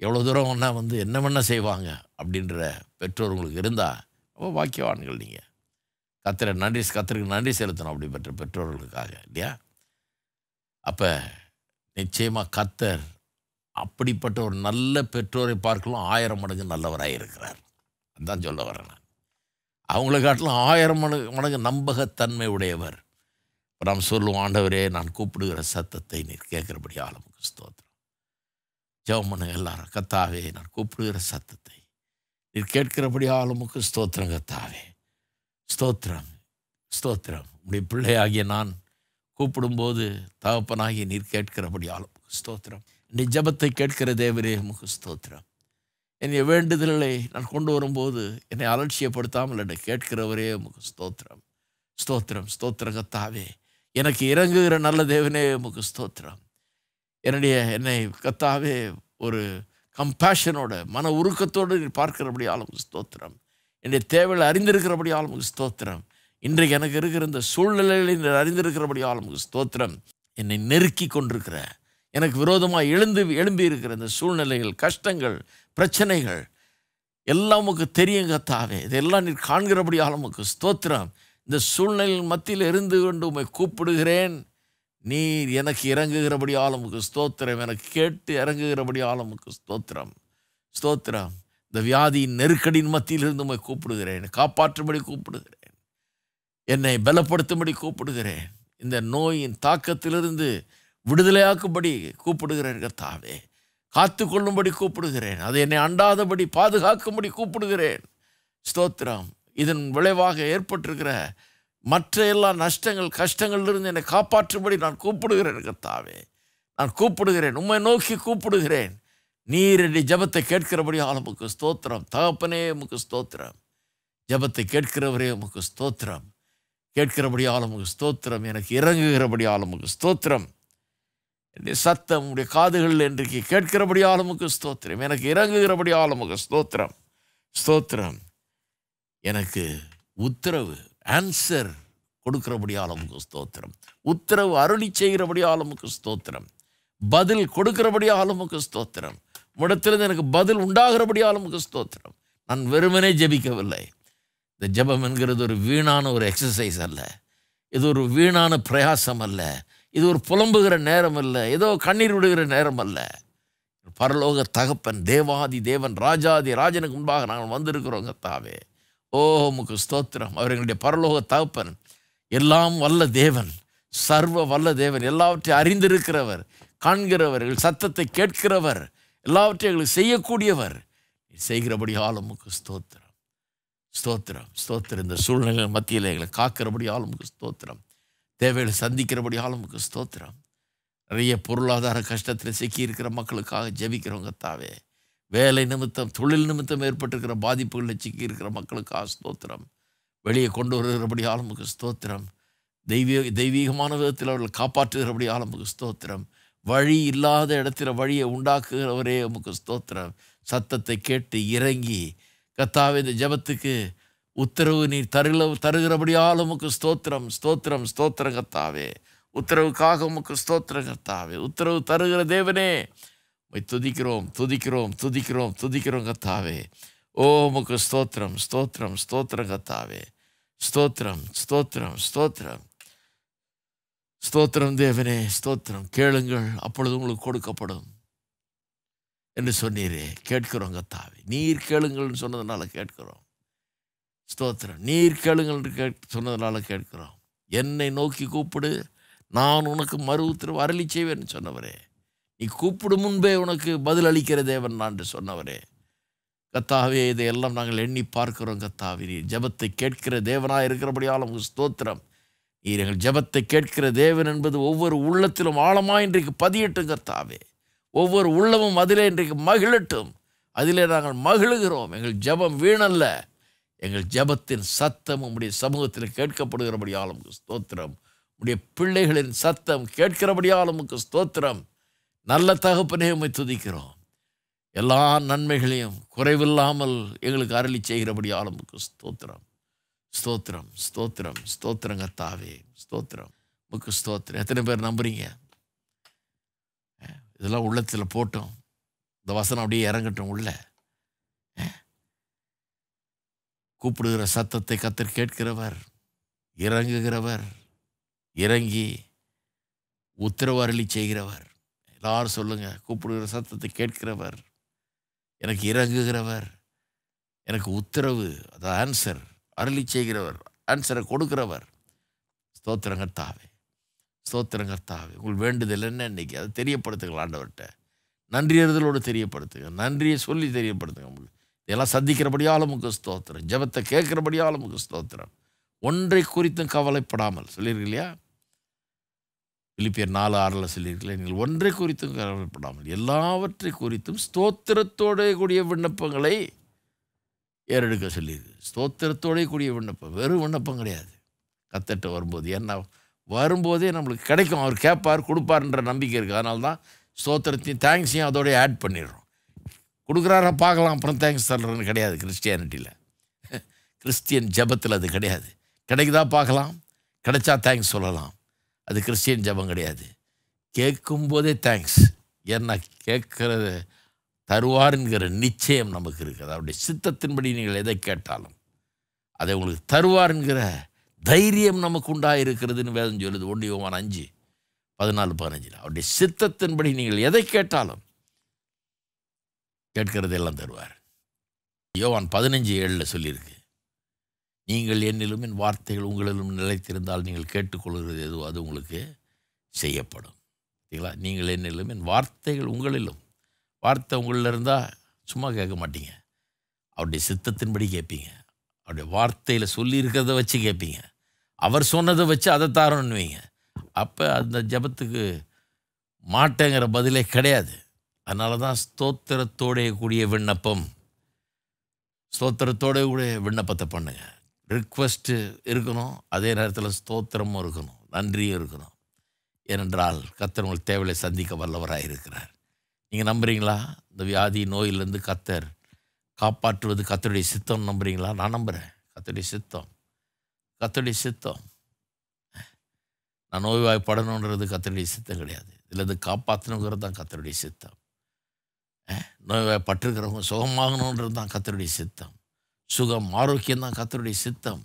எவ்வளோ தூரம் வேணால் வந்து என்ன வேணால் செய்வாங்க அப்படின்ற பெற்றோர் உங்களுக்கு இருந்தால் ரொம்ப பாக்கியவானுங்கள் நீங்கள் கத்திர நன்றி கத்திரக்கு நன்றி செலுத்தணும் அப்படிப்பட்ட பெற்றோர்களுக்காக இல்லையா அப்போ நிச்சயமாக கத்தர் அப்படிப்பட்ட ஒரு நல்ல பெற்றோரை பார்க்கலாம் ஆயிரம் மடங்கு நல்லவராக இருக்கிறார் அதுதான் சொல்ல வரேன் நான் அவங்கள காட்டிலும் ஆயிரம் மடங்கு மடங்கு நம்பகத்தன்மை உடையவர் நாம் சொல்லுவோம் ஆண்டவரே நான் கூப்பிடுகிற சத்தத்தை நீர் கேட்குறபடி ஆளுமுக்கு ஸ்தோத்திரம் ஜவமனு எல்லாரும் கத்தாவே நான் கூப்பிடுகிற சத்தத்தை நீர் கேட்கிறபடி ஆளுமுக்கு ஸ்தோத்திரம் கத்தாவே ஸ்தோத்திரம் ஸ்தோத்திரம் உடைய பிள்ளையாகிய நான் கூப்பிடும்போது தகப்பனாகி நீர் கேட்கிறபடியாலும் ஸ்தோத்திரம் நீ ஜபத்தை கேட்கிற தேவரே முக ஸ்தோத்திரம் என்னை வேண்டுதல்களை நான் கொண்டு வரும்போது என்னை அலட்சியப்படுத்தாமல் என்னை கேட்கிறவரே உமக்கு ஸ்தோத்திரம் ஸ்தோத்திரம் ஸ்தோத்திரகத்தாவே எனக்கு இறங்குகிற நல்ல தேவனே உமக்கு ஸ்தோத்திரம் என்னுடைய என்னை கத்தாவே ஒரு கம்பேஷனோட மன உருக்கத்தோடு நீர் பார்க்கிறபடியால் ஸ்தோத்திரம் என்னுடைய தேவையில் அறிந்திருக்கிறபடியாலும் ஸ்தோத்திரம் இன்றைக்கு எனக்கு இருக்கிற இந்த சூழ்நிலையில் நீர் அறிந்திருக்கிறபடியால் உங்கள் ஸ்தோத்திரம் என்னை நெருக்கி கொண்டிருக்கிற எனக்கு விரோதமாக எழுந்து எழும்பி இருக்கிற இந்த சூழ்நிலைகள் கஷ்டங்கள் பிரச்சனைகள் எல்லாம் உங்களுக்கு தெரியும் கத்தாவே இதெல்லாம் நீர் காண்கிறபடியால் உங்களுக்கு ஸ்தோத்திரம் இந்த சூழ்நிலையின் மத்தியில் இருந்து கொண்டு உண்மை கூப்பிடுகிறேன் நீர் எனக்கு இறங்குகிறபடியால் உங்களுக்கு ஸ்தோத்திரம் எனக்கு கேட்டு இறங்குகிறபடியால் உங்களுக்கு ஸ்தோத்திரம் ஸ்தோத்திரம் இந்த வியாதியின் நெருக்கடியின் மத்தியில் இருந்து உண்மை கூப்பிடுகிறேன் காப்பாற்றும்படி கூப்பிடுகிறேன் என்னை பலப்படுத்தும்படி கூப்பிடுகிறேன் இந்த நோயின் தாக்கத்திலிருந்து விடுதலையாக்கும்படி கூப்பிடுகிறேன் கர்த்தாவே காத்து கொள்ளும்படி கூப்பிடுகிறேன் அதை என்னை அண்டாதபடி பாதுகாக்கும்படி கூப்பிடுகிறேன் ஸ்தோத்திரம் இதன் விளைவாக ஏற்பட்டிருக்கிற மற்ற எல்லா நஷ்டங்கள் கஷ்டங்களிலிருந்து என்னை காப்பாற்றும்படி நான் கூப்பிடுகிறேன் கர்த்தாவே நான் கூப்பிடுகிறேன் உம்மை நோக்கி கூப்பிடுகிறேன் நீரடி ஜபத்தை கேட்கிறபடி ஆளுமுக்கு ஸ்தோத்திரம் தகப்பனே உமக்கு ஸ்தோத்திரம் ஜபத்தை கேட்கிறவரே உமக்கு ஸ்தோத்திரம் கேட்கிறபடியால் உமக்கு ஸ்தோத்திரம் எனக்கு இறங்குகிறபடியால் உமக்கு ஸ்தோத்திரம் என்னுடைய சத்தம் உங்களுடைய காதுகள் இன்றைக்கு கேட்கிறபடியால் உமக்கு ஸ்தோத்திரம் எனக்கு இறங்குகிறபடியால் உமக்கு ஸ்தோத்திரம் ஸ்தோத்திரம் எனக்கு உத்தரவு ஆன்சர் கொடுக்கிறபடியால் உமக்கு ஸ்தோத்திரம் உத்தரவு அருளி செய்கிறபடியால் உமக்கு ஸ்தோத்திரம் பதில் கொடுக்கிறபடியால் உமக்கு ஸ்தோத்திரம் உடத்திலிருந்து எனக்கு பதில் உண்டாகிறபடியால் உமக்கு ஸ்தோத்திரம் நான் வெறுமனே ஜெபிக்கவில்லை இந்த ஜபம் என்கிறது ஒரு வீணான ஒரு எக்ஸசைஸ் அல்ல இது ஒரு வீணான பிரயாசம் அல்ல இது ஒரு புலம்புகிற நேரம் அல்ல ஏதோ கண்ணீர் விடுகிற நேரம் அல்ல பரலோக தகப்பன் தேவாதி தேவன் ராஜாதி ராஜனுக்கு முன்பாக நாங்கள் வந்திருக்கிறோங்க தாவே ஓ முக்கு ஸ்தோத்திரம் அவர்களுடைய பரலோக தகப்பன் எல்லாம் வல்ல தேவன் சர்வ வல்ல தேவன் எல்லாவற்றையும் அறிந்திருக்கிறவர் காண்கிறவர் எங்கள் சத்தத்தை கேட்கிறவர் எல்லாவற்றையும் எங்களுக்கு செய்யக்கூடியவர் ஆளும் முக்கு ஸ்தோத்திரம் ஸ்தோத்திரம் ஸ்தோத்திரம் இந்த சூழ்நிலை மத்தியில் எங்களை காக்கிறபடி ஆளுமுக்கு ஸ்தோத்திரம் தேவைகளை சந்திக்கிறபடி ஆளுமுக்கு ஸ்தோத்திரம் நிறைய பொருளாதார கஷ்டத்தில் சிக்கியிருக்கிற மக்களுக்காக ஜெபிக்கிறவங்க தாவே வேலை நிமித்தம் தொழில் நிமித்தம் ஏற்பட்டிருக்கிற பாதிப்புகளில் சிக்கியிருக்கிற மக்களுக்காக ஸ்தோத்திரம் வெளியே கொண்டு வருகிறபடி ஆளுமுக்கு ஸ்தோத்திரம் தெய்வீக தெய்வீகமான விதத்தில் அவர்கள் காப்பாற்றுகிறபடி ஆளுமுக்கு ஸ்தோத்திரம் வழி இல்லாத இடத்துல வழியை உண்டாக்குகிறவரே உமக்கு ஸ்தோத்திரம் சத்தத்தை கேட்டு இறங்கி கத்தாவே இந்த ஜபத்துக்கு உத்தரவு நீ தருள தருகிறபடியால் உமக்கு ஸ்தோத்திரம் ஸ்தோத்திரம் ஸ்தோத்திர கத்தாவே உத்தரவுக்காக உமக்கு ஸ்தோத்திர கத்தாவே உத்தரவு தருகிற தேவனே துதிக்கிறோம் துதிக்கிறோம் துதிக்கிறோம் துதிக்கிறோம் கத்தாவே ஓ உமக்கு ஸ்தோத்திரம் ஸ்தோத்திரம் ஸ்தோத்திர கத்தாவே ஸ்தோத்திரம் ஸ்தோத்திரம் ஸ்தோத்திரம் ஸ்தோத்திரம் தேவனே ஸ்தோத்திரம் கேளுங்கள் அப்பொழுது உங்களுக்கு கொடுக்கப்படும் என்று சொன்னீரே கேட்கிறோங்க தாவி நீர் கேளுங்கள்னு சொன்னதுனால கேட்கிறோம் ஸ்தோத்திரம் நீர் கேளுங்கள்னு கே சொன்னதுனால கேட்கிறோம் என்னை நோக்கி கூப்பிடு நான் உனக்கு மறு உத்தரவு அருளி செய்வேன் சொன்னவரே நீ கூப்பிடும் முன்பே உனக்கு பதில் அளிக்கிற தேவன் நான் சொன்னவரே கத்தாவே இதையெல்லாம் நாங்கள் எண்ணி பார்க்கிறோம் கத்தாவி நீர் ஜபத்தை கேட்கிற தேவனாக இருக்கிறபடியால் உங்கள் ஸ்தோத்திரம் நீர் எங்கள் ஜபத்தை கேட்கிற தேவன் என்பது ஒவ்வொரு உள்ளத்திலும் ஆழமாக இன்றைக்கு பதியட்டும் கத்தாவே ஒவ்வொரு உள்ளமும் அதிலே இன்றைக்கு மகிழட்டும் அதிலே நாங்கள் மகிழுகிறோம் எங்கள் ஜபம் வீணல்ல எங்கள் ஜபத்தின் சத்தம் உம்முடைய சமூகத்தில் கேட்கப்படுகிறபடியாலும் ஸ்தோத்திரம் உடைய பிள்ளைகளின் சத்தம் கேட்கிறபடியாலும் உமக்கு ஸ்தோத்திரம் நல்ல தகப்பனே உண்மை துதிக்கிறோம் எல்லா நன்மைகளையும் குறைவில்லாமல் எங்களுக்கு அருளி செய்கிறபடி உமக்கு ஸ்தோத்திரம் ஸ்தோத்திரம் ஸ்தோத்திரம் ஸ்தோத்திரங்க தாவே ஸ்தோத்திரம் உமக்கு ஸ்தோத்திரம் எத்தனை பேர் நம்புறீங்க இதெல்லாம் உள்ளத்தில் போட்டோம் இந்த வசனம் அப்படியே இறங்கட்டும் உள்ள கூப்பிடுகிற சத்தத்தை கத்தர் கேட்கிறவர் இறங்குகிறவர் இறங்கி உத்தரவு அருளி செய்கிறவர் எல்லாரும் சொல்லுங்கள் கூப்பிடுகிற சத்தத்தை கேட்கிறவர் எனக்கு இறங்குகிறவர் எனக்கு உத்தரவு அது ஆன்சர் அருளி செய்கிறவர் ஆன்சரை கொடுக்கிறவர் ஸ்தோத்திரங்கத்தாவே ஸ்தோத்திரம் உங்கள் வேண்டுதல் என்ன இன்னைக்கு அதை தெரியப்படுத்துங்கள் ஆண்டவர்கிட்ட நன்றி தெரியப்படுத்துங்க நன்றியை சொல்லி தெரியப்படுத்துங்க உங்களுக்கு இதெல்லாம் சந்திக்கிறபடியால் உங்களுக்கு ஸ்தோத்திரம் ஜபத்தை கேட்குறபடியால் உங்களுக்கு ஸ்தோத்திரம் ஒன்றை குறித்தும் கவலைப்படாமல் சொல்லியிருக்கு இல்லையா பிலிப்பியர் நாலு ஆறில் சொல்லியிருக்கலையா நீங்கள் ஒன்றை குறித்தும் கவலைப்படாமல் எல்லாவற்றை குறித்தும் ஸ்தோத்திரத்தோட கூடிய விண்ணப்பங்களை ஏறெடுக்க சொல்லியிருக்கு ஸ்தோத்திரத்தோடே கூடிய விண்ணப்பம் வெறும் விண்ணப்பம் கிடையாது கத்தட்ட வரும்போது ஏன்னா வரும்போதே நம்மளுக்கு கிடைக்கும் அவர் கேட்பார் கொடுப்பார்ன்ற நம்பிக்கை இருக்குது அதனால தான் ஸ்தோத்திரத்தையும் தேங்க்ஸையும் அதோடய ஆட் பண்ணிடுறோம் கொடுக்குறாரா பார்க்கலாம் அப்புறம் தேங்க்ஸ் தர்றதுன்னு கிடையாது கிறிஸ்டியானிட்டியில் கிறிஸ்டியன் ஜபத்தில் அது கிடையாது கிடைக்குதா பார்க்கலாம் கிடைச்சா தேங்க்ஸ் சொல்லலாம் அது கிறிஸ்டியன் ஜபம் கிடையாது கேட்கும்போதே தேங்க்ஸ் ஏன்னா கேட்குறது தருவாருங்கிற நிச்சயம் நமக்கு இருக்குது அவருடைய சித்தத்தின்படி நீங்கள் எதை கேட்டாலும் அதை உங்களுக்கு தருவாருங்கிற தைரியம் நமக்கு உண்டாக இருக்கிறதுன்னு வேதம் சொல்லுது ஒன்று யோவான் அஞ்சு பதினாலு பதினஞ்சில் அவருடைய சித்தத்தின்படி நீங்கள் எதை கேட்டாலும் எல்லாம் தருவார் யோவான் பதினஞ்சு ஏழில் சொல்லியிருக்கு நீங்கள் என்னிலும் என் வார்த்தைகள் உங்களிலும் நிலைத்திருந்தால் நீங்கள் கேட்டுக்கொள்கிறது எதுவோ அது உங்களுக்கு செய்யப்படும் சரிங்களா நீங்கள் என்னிலும் என் வார்த்தைகள் உங்களிலும் வார்த்தை உங்களில் இருந்தால் சும்மா கேட்க மாட்டீங்க அவருடைய சித்தத்தின்படி கேட்பீங்க அவருடைய வார்த்தையில் சொல்லியிருக்கிறத வச்சு கேட்பீங்க அவர் சொன்னதை வச்சு அதை தாரோன்னு வைங்க அப்போ அந்த ஜபத்துக்கு மாட்டேங்கிற பதிலே கிடையாது அதனால தான் ஸ்தோத்திரத்தோடைய கூடிய விண்ணப்பம் ஸ்தோத்திரத்தோடைய கூடிய விண்ணப்பத்தை பண்ணுங்கள் ரிக்வெஸ்ட்டு இருக்கணும் அதே நேரத்தில் ஸ்தோத்திரமும் இருக்கணும் நன்றியும் இருக்கணும் ஏனென்றால் கத்தர் உங்களுக்கு தேவையை சந்திக்க வல்லவராக இருக்கிறார் நீங்கள் நம்புகிறீங்களா இந்த வியாதி நோயிலேருந்து கத்தர் காப்பாற்றுவது கத்தருடைய சித்தம் நம்புகிறீங்களா நான் நம்புகிறேன் கத்தருடைய சித்தம் கத்தடி சித்தம் நான் நோய்வாய்ப்படணுன்றது கத்தருடைய சித்தம் கிடையாது இதில் இது காப்பாற்றணுங்கிறது தான் கத்தருடைய சித்தம் நோய்வாய்ப்பட்டிருக்கிறவங்க சுகமாகணுன்றது தான் கத்தருடைய சித்தம் சுகம் ஆரோக்கியம் தான் கத்தருடைய சித்தம்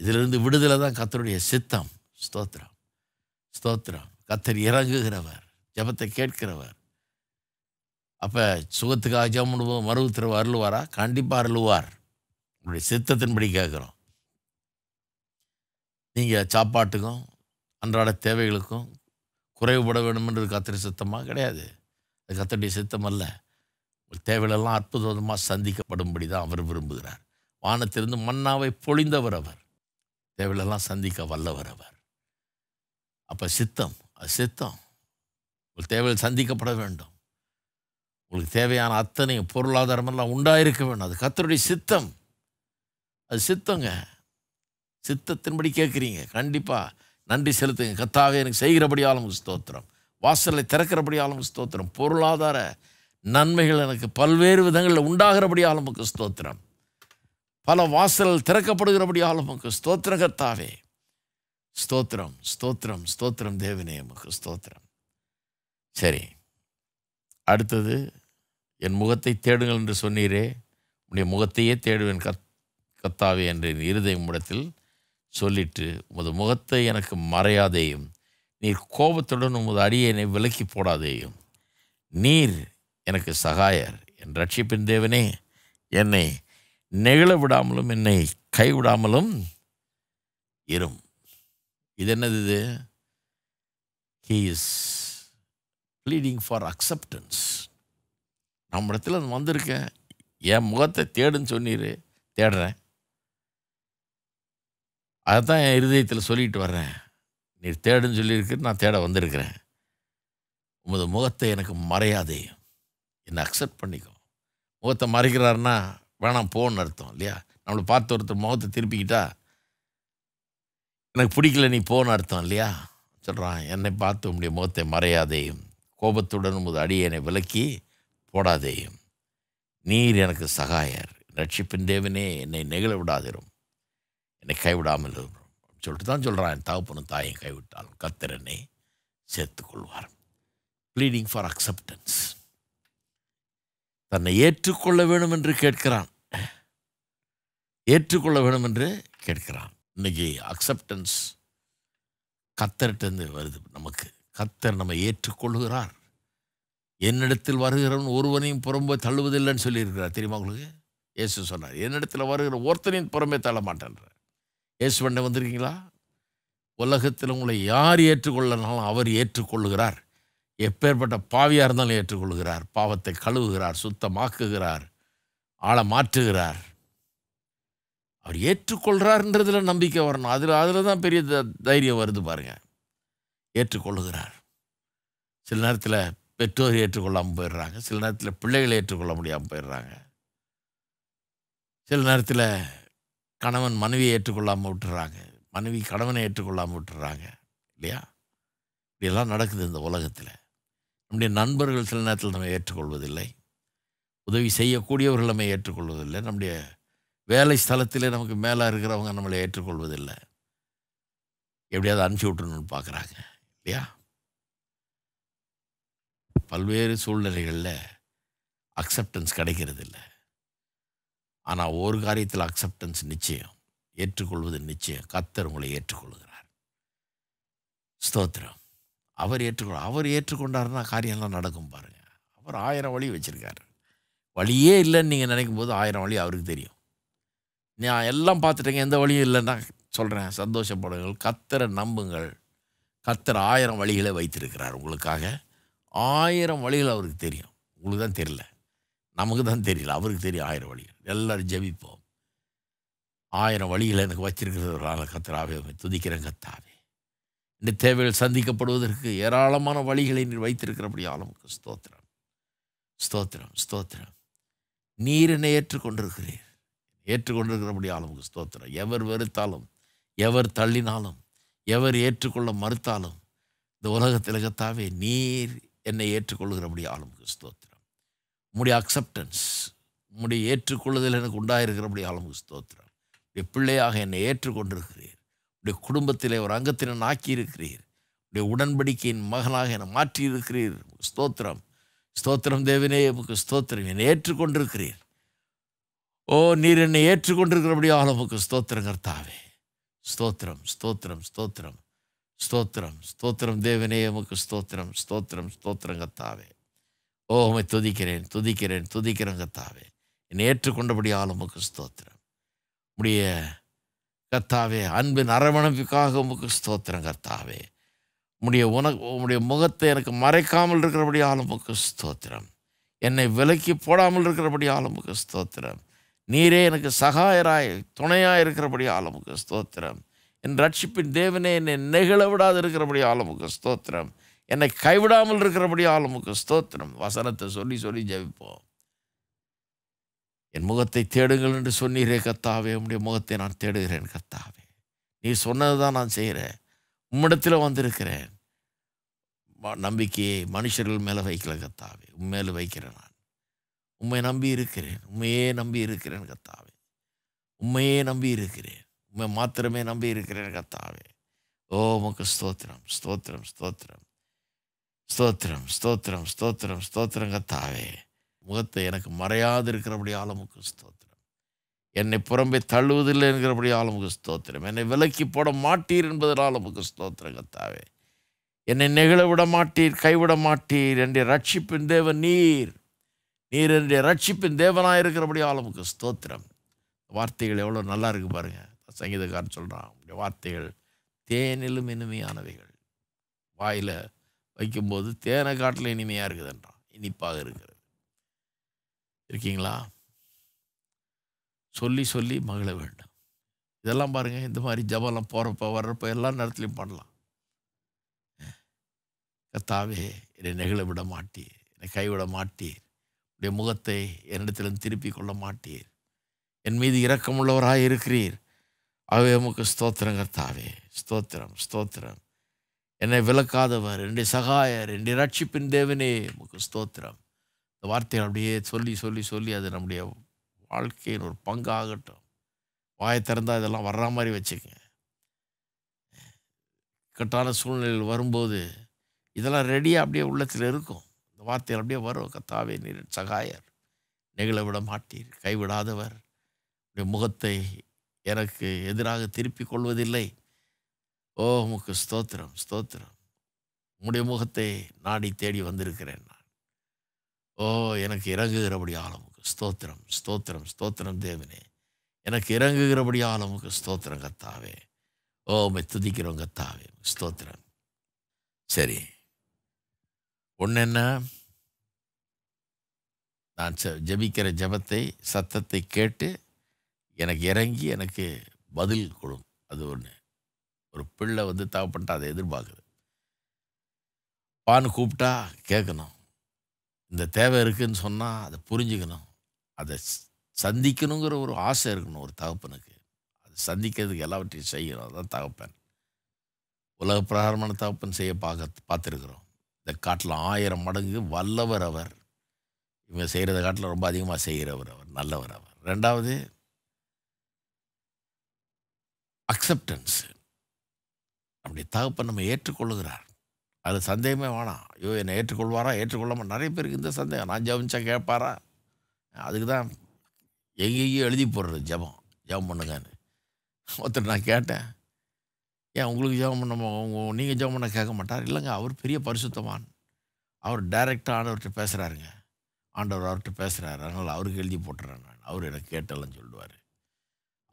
இதிலிருந்து விடுதலை தான் கத்தருடைய சித்தம் ஸ்தோத்திரம் ஸ்தோத்திரம் கத்தர் இறங்குகிறவர் ஜபத்தை கேட்கிறவர் அப்போ சுகத்துக்காக ஜபம் பண்ணுவோம் மருவத்திற்கு அருள்வாரா கண்டிப்பாக அருள்வார் உங்களுடைய சித்தத்தின்படி கேட்குறோம் நீங்கள் சாப்பாட்டுக்கும் அன்றாட தேவைகளுக்கும் குறைவுபட வேண்டுமென்றது கத்திரி சித்தமாக கிடையாது அது கத்தருடைய சித்தம் அல்ல உங்கள் தேவைகளெல்லாம் அற்புதமாக சந்திக்கப்படும்படி தான் அவர் விரும்புகிறார் வானத்திலிருந்து மன்னாவை பொழிந்தவர் அவர் தேவைகளெல்லாம் சந்திக்க வல்லவர் அவர் அப்போ சித்தம் அது சித்தம் உங்கள் தேவைகள் சந்திக்கப்பட வேண்டும் உங்களுக்கு தேவையான அத்தனை பொருளாதாரமெல்லாம் உண்டாயிருக்க வேண்டும் அது கத்தருடைய சித்தம் அது சித்தங்க சித்தத்தின்படி கேட்குறீங்க கண்டிப்பாக நன்றி செலுத்துங்க கத்தாவே எனக்கு செய்கிறபடியாலும் ஸ்தோத்திரம் வாசலை திறக்கிறபடியாலும் ஸ்தோத்திரம் பொருளாதார நன்மைகள் எனக்கு பல்வேறு விதங்களில் உண்டாகிறபடியால் உமக்கு ஸ்தோத்திரம் பல வாசல் திறக்கப்படுகிறபடியால் உமக்கு ஸ்தோத்திரம் கத்தாவே ஸ்தோத்திரம் ஸ்தோத்திரம் ஸ்தோத்திரம் தேவனே உமக்கு ஸ்தோத்திரம் சரி அடுத்தது என் முகத்தை தேடுங்கள் என்று சொன்னீரே உன்னுடைய முகத்தையே தேடுவேன் கத் கத்தாவே என்று இருதயம் இடத்தில் சொல்லிட்டு உமது முகத்தை எனக்கு மறையாதேயும் நீர் கோபத்துடன் உமது அடியனை விலக்கி போடாதேயும் நீர் எனக்கு சகாயர் என் ரட்சிப்பின் தேவனே என்னை நெகிழ விடாமலும் என்னை கைவிடாமலும் இரும் இது என்னது இது he is pleading for acceptance நம்மிடத்தில் வந்திருக்கேன் என் முகத்தை தேடுன்னு சொன்னீர் தேடுறேன் அதுதான் என் இருதயத்தில் சொல்லிட்டு வர்றேன் நீ தேடுன்னு சொல்லியிருக்கு நான் தேட வந்திருக்கிறேன் உமது முகத்தை எனக்கு மறையாதே என்னை அக்செப்ட் பண்ணிக்கோ முகத்தை மறைக்கிறாருன்னா வேணாம் போன்னு அர்த்தம் இல்லையா நம்மளை பார்த்து ஒருத்தர் முகத்தை திருப்பிக்கிட்டா எனக்கு பிடிக்கல நீ போன்னு அர்த்தம் இல்லையா சொல்கிறான் என்னை பார்த்து உடைய முகத்தை மறையாதேயும் கோபத்துடன் உமது அடியனை விலக்கி போடாதேயும் நீர் எனக்கு சகாயர் ரட்சிப்பின் தேவனே என்னை நெகிழ விடாதிரும் என்னை கைவிடாமல் இருக்கிறோம் சொல்லிட்டு தான் சொல்கிறான் என் தகப்பனும் தாயை கைவிட்டாலும் கத்தர் என்னை சேர்த்துக்கொள்வார் ப்ளீடிங் ஃபார் அக்செப்டன்ஸ் தன்னை ஏற்றுக்கொள்ள வேணும் என்று கேட்கிறான் ஏற்றுக்கொள்ள வேணும் என்று கேட்கிறான் இன்னைக்கு அக்செப்டன்ஸ் கத்தர்கிட்டருந்து வருது நமக்கு கத்தர் நம்ம ஏற்றுக்கொள்கிறார் என்னிடத்தில் வருகிறவன் ஒருவனையும் புறம்பே தள்ளுவதில்லைன்னு சொல்லியிருக்கிறார் தெரியுமா உங்களுக்கு இயேசு சொன்னார் என்னிடத்தில் வருகிற ஒருத்தனையும் புறம்பே தள்ள மாட்டேன்றார் இயேசுவண்ட வந்திருக்கீங்களா உலகத்தில் உங்களை யார் ஏற்றுக்கொள்ளனாலும் அவர் ஏற்றுக்கொள்ளுகிறார் எப்பேற்பட்ட பாவியாக இருந்தாலும் ஏற்றுக்கொள்கிறார் பாவத்தை கழுவுகிறார் சுத்தமாக்குகிறார் ஆளை மாற்றுகிறார் அவர் ஏற்றுக்கொள்கிறார்ன்றதில் நம்பிக்கை வரணும் அதில் அதில் தான் பெரிய தைரியம் வருது பாருங்கள் ஏற்றுக்கொள்ளுகிறார் சில நேரத்தில் பெற்றோர் ஏற்றுக்கொள்ளாமல் போயிடுறாங்க சில நேரத்தில் பிள்ளைகளை ஏற்றுக்கொள்ள முடியாமல் போயிடுறாங்க சில நேரத்தில் கணவன் மனைவியை ஏற்றுக்கொள்ளாமல் விட்டுறாங்க மனைவி கணவனை ஏற்றுக்கொள்ளாமல் விட்டுறாங்க இல்லையா இப்படியெல்லாம் நடக்குது இந்த உலகத்தில் நம்முடைய நண்பர்கள் சில நேரத்தில் நம்ம ஏற்றுக்கொள்வதில்லை உதவி செய்யக்கூடியவர்கள் நம்ம ஏற்றுக்கொள்வதில்லை நம்முடைய வேலை ஸ்தலத்திலே நமக்கு மேலே இருக்கிறவங்க நம்மளை ஏற்றுக்கொள்வதில்லை எப்படியாவது அனுப்பிச்சி விட்டுணுன்னு பார்க்குறாங்க இல்லையா பல்வேறு சூழ்நிலைகளில் அக்செப்டன்ஸ் கிடைக்கிறதில்லை ஆனால் ஒரு காரியத்தில் அக்செப்டன்ஸ் நிச்சயம் ஏற்றுக்கொள்வது நிச்சயம் கத்தர் உங்களை ஏற்றுக்கொள்கிறார் ஸ்தோத்திரம் அவர் ஏற்றுக்கொள் அவர் ஏற்றுக்கொண்டாருன்னா காரியம்லாம் நடக்கும் பாருங்கள் அவர் ஆயிரம் வழி வச்சுருக்காரு வழியே இல்லைன்னு நீங்கள் நினைக்கும் போது ஆயிரம் வழி அவருக்கு தெரியும் நான் எல்லாம் பார்த்துட்டேங்க எந்த வழியும் இல்லைன்னா சொல்கிறேன் சந்தோஷப்படுங்கள் கத்தரை நம்புங்கள் கத்தர் ஆயிரம் வழிகளை வைத்திருக்கிறார் உங்களுக்காக ஆயிரம் வழிகள் அவருக்கு தெரியும் உங்களுக்கு தான் தெரியல நமக்கு தான் தெரியல அவருக்கு தெரியும் ஆயிரம் வழிகள் எல்லோரும் ஜெபிப்போம் ஆயிரம் வழியில் எனக்கு வச்சிருக்கிறதுனால கத்தராவே துதிக்கிறேன் கத்தாவே இந்த தேவைகள் சந்திக்கப்படுவதற்கு ஏராளமான வழிகளை நீர் வைத்திருக்கிறபடியால் நமக்கு ஸ்தோத்திரம் ஸ்தோத்திரம் ஸ்தோத்திரம் நீர் என்னை ஏற்றுக்கொண்டிருக்கிறீர் ஏற்றுக்கொண்டிருக்கிறபடியால் நமக்கு ஸ்தோத்திரம் எவர் வெறுத்தாலும் எவர் தள்ளினாலும் எவர் ஏற்றுக்கொள்ள மறுத்தாலும் இந்த உலகத்தில் கத்தாவே நீர் என்னை ஏற்றுக்கொள்கிறபடியால் நமக்கு ஸ்தோத்திரம் உங்களுடைய அக்செப்டன்ஸ் உங்களுடைய ஏற்றுக்கொள்ளுதல் எனக்கு உண்டாயிருக்கிறபடி ஆளும் ஸ்தோத்திரம் உடைய பிள்ளையாக என்னை ஏற்றுக்கொண்டிருக்கிறீர் உடைய குடும்பத்திலே ஒரு அங்கத்தினை ஆக்கி இருக்கிறீர் உடைய உடன்படிக்கையின் மகனாக என்னை மாற்றியிருக்கிறீர் ஸ்தோத்திரம் ஸ்தோத்திரம் தேவனே உமக்கு ஸ்தோத்திரம் என்னை ஏற்றுக்கொண்டிருக்கிறீர் ஓ நீர் என்னை ஏற்றுக்கொண்டிருக்கிறபடியால் உமக்கு ஸ்தோத்திரம் தாவே ஸ்தோத்திரம் ஸ்தோத்திரம் ஸ்தோத்திரம் ஸ்தோத்திரம் ஸ்தோத்திரம் தேவனே உமக்கு ஸ்தோத்திரம் ஸ்தோத்திரம் ஸ்தோத்திரம் தாவே ஓ உமை துதிக்கிறேன் துதிக்கிறேன் துதிக்கிறேன் கத்தாவே என்னை ஏற்றுக்கொண்டபடியால் உமக்கு ஸ்தோத்திரம் உடைய கத்தாவே அன்பின் அரவணைப்புக்காக உமக்கு ஸ்தோத்திரம் கத்தாவே உடைய உனக்கு உன்னுடைய முகத்தை எனக்கு மறைக்காமல் இருக்கிறபடி உமக்கு ஸ்தோத்திரம் என்னை விலக்கி போடாமல் இருக்கிறபடி உமக்கு ஸ்தோத்திரம் நீரே எனக்கு சகாயராய் துணையாக இருக்கிறபடி உமக்கு ஸ்தோத்திரம் என் ரட்சிப்பின் தேவனே என்னை நெகிழ விடாது இருக்கிறபடி உமக்கு ஸ்தோத்திரம் என்னை கைவிடாமல் இருக்கிறபடி ஆளுமுக்கு ஸ்தோத்திரம் வசனத்தை சொல்லி சொல்லி ஜபிப்போம் என் முகத்தை தேடுங்கள் என்று சொன்னீரே கத்தாவே உடைய முகத்தை நான் தேடுகிறேன் கத்தாவே நீ சொன்னது தான் நான் செய்கிறேன் உம்மிடத்தில் வந்திருக்கிறேன் நம்பிக்கையை மனுஷர்கள் மேலே வைக்கல கத்தாவே உண்மையில் வைக்கிறேன் நான் உண்மை நம்பி இருக்கிறேன் உண்மையே நம்பி இருக்கிறேன் கத்தாவே உண்மையே நம்பி இருக்கிறேன் உண்மை மாத்திரமே நம்பி இருக்கிறேன் கத்தாவே ஓ உமக்கு ஸ்தோத்திரம் ஸ்தோத்திரம் ஸ்தோத்திரம் ஸ்தோத்திரம் ஸ்தோத்திரம் ஸ்தோத்திரம் ஸ்தோத்திரங்க தாவே முகத்தை எனக்கு மறையாது இருக்கிறபடி ஆளுமுக்கு ஸ்தோத்திரம் என்னை புறம்பே தள்ளுவதில்லை என்கிறபடி ஆளுமுக்கு ஸ்தோத்திரம் என்னை விலக்கி போட மாட்டீர் என்பதில் ஆளுமுக்கு ஸ்தோத்திரங்க தாவே என்னை நெகிழ விட மாட்டீர் கைவிட மாட்டீர் என்னுடைய ரட்சிப்பின் தேவன் நீர் நீர் என்னுடைய ரட்சிப்பின் தேவனாக இருக்கிறபடி ஆளுமுக்கு ஸ்தோத்திரம் வார்த்தைகள் எவ்வளோ நல்லா இருக்கு பாருங்கள் சங்கீதக்காரன் சொல்கிறான் வார்த்தைகள் தேனிலும் இனிமையானவைகள் வாயில் வைக்கும்போது தேனை காட்டில் இனிமையாக இருக்குதுன்றான் இனிப்பாக இருக்கிறது இருக்கீங்களா சொல்லி சொல்லி மகிழ வேண்டும் இதெல்லாம் பாருங்கள் இந்த மாதிரி ஜபலம் போகிறப்ப வர்றப்ப எல்லா நேரத்துலையும் பண்ணலாம் கத்தாவே என்னை நெகிழ விட மாட்டீர் என்னை கைவிட மாட்டீர் உடைய முகத்தை என்னிடத்திலும் திருப்பி கொள்ள மாட்டீர் என் மீது இரக்கமுள்ளவராக இருக்கிறீர் அவை உமக்கு ஸ்தோத்திரம் கத்தாவே ஸ்தோத்திரம் ஸ்தோத்திரம் என்னை விளக்காதவர் என்னுடைய சகாயர் என்னுடைய ரட்சிப்பின் தேவனே உமக்கு ஸ்தோத்திரம் இந்த வார்த்தையை அப்படியே சொல்லி சொல்லி சொல்லி அது நம்முடைய வாழ்க்கையின் ஒரு பங்காகட்டும் வாயை திறந்தால் இதெல்லாம் வர்ற மாதிரி வச்சுக்கங்க இக்கட்டான சூழ்நிலையில் வரும்போது இதெல்லாம் ரெடியாக அப்படியே உள்ளத்தில் இருக்கும் இந்த வார்த்தையில் அப்படியே வரும் கத்தாவே நீர் சகாயர் நெகிழ விட மாட்டீர் கைவிடாதவர் முகத்தை எனக்கு எதிராக திருப்பிக் கொள்வதில்லை ஓ முக்கு ஸ்தோத்திரம் ஸ்தோத்திரம் உங்களுடைய முகத்தை நாடி தேடி வந்திருக்கிறேன் நான் ஓ எனக்கு இறங்குகிறபடி ஆளமுக்கு ஸ்தோத்திரம் ஸ்தோத்திரம் ஸ்தோத்திரம் தேவனே எனக்கு இறங்குகிறபடி உமக்கு ஸ்தோத்திரம் கத்தாவே ஓ உமை துதிக்கிறோம் கத்தாவே ஸ்தோத்திரம் சரி ஒன்று என்ன நான் ஜபிக்கிற ஜபத்தை சத்தத்தை கேட்டு எனக்கு இறங்கி எனக்கு பதில் கொடும் அது ஒன்று ஒரு பிள்ளை வந்து தேவைப்பட்டால் அதை எதிர்பார்க்குது பான்னு கூப்பிட்டா கேட்கணும் இந்த தேவை இருக்குதுன்னு சொன்னால் அதை புரிஞ்சுக்கணும் அதை சந்திக்கணுங்கிற ஒரு ஆசை இருக்கணும் ஒரு தகப்பனுக்கு அது சந்திக்கிறதுக்கு எல்லாவற்றையும் செய்யணும் அதுதான் தகப்பன் உலக பிரகாரமான தகப்பன் செய்ய பார்க்க பார்த்துருக்குறோம் இந்த காட்டில் ஆயிரம் மடங்கு வல்லவர் அவர் இவங்க செய்கிறத காட்டில் ரொம்ப அதிகமாக செய்கிறவர் அவர் நல்லவர் அவர் ரெண்டாவது அக்செப்டன்ஸு நம்முடைய தகப்பை நம்ம ஏற்றுக்கொள்ளுகிறார் அது சந்தேகமே வேணாம் ஐயோ என்னை ஏற்றுக்கொள்வாரா ஏற்றுக்கொள்ளாமல் நிறைய பேருக்கு இந்த சந்தேகம் நான் ஜபிச்சா கேட்பாரா அதுக்கு தான் எங்கேயும் எழுதி போடுறது ஜபம் ஜபம் பண்ணுங்கன்னு ஒருத்தர் நான் கேட்டேன் ஏன் உங்களுக்கு ஜபம் பண்ண உங்கள் நீங்கள் ஜபம் பண்ண கேட்க மாட்டார் இல்லைங்க அவர் பெரிய பரிசுத்தவான் அவர் டைரெக்டாக ஆண்டவர்கிட்ட பேசுகிறாருங்க ஆண்டவர் அவர்கிட்ட பேசுகிறாரு அதனால் அவருக்கு எழுதி போட்டுறேன் நான் அவர் எனக்கு கேட்டலன்னு சொல்லுவார்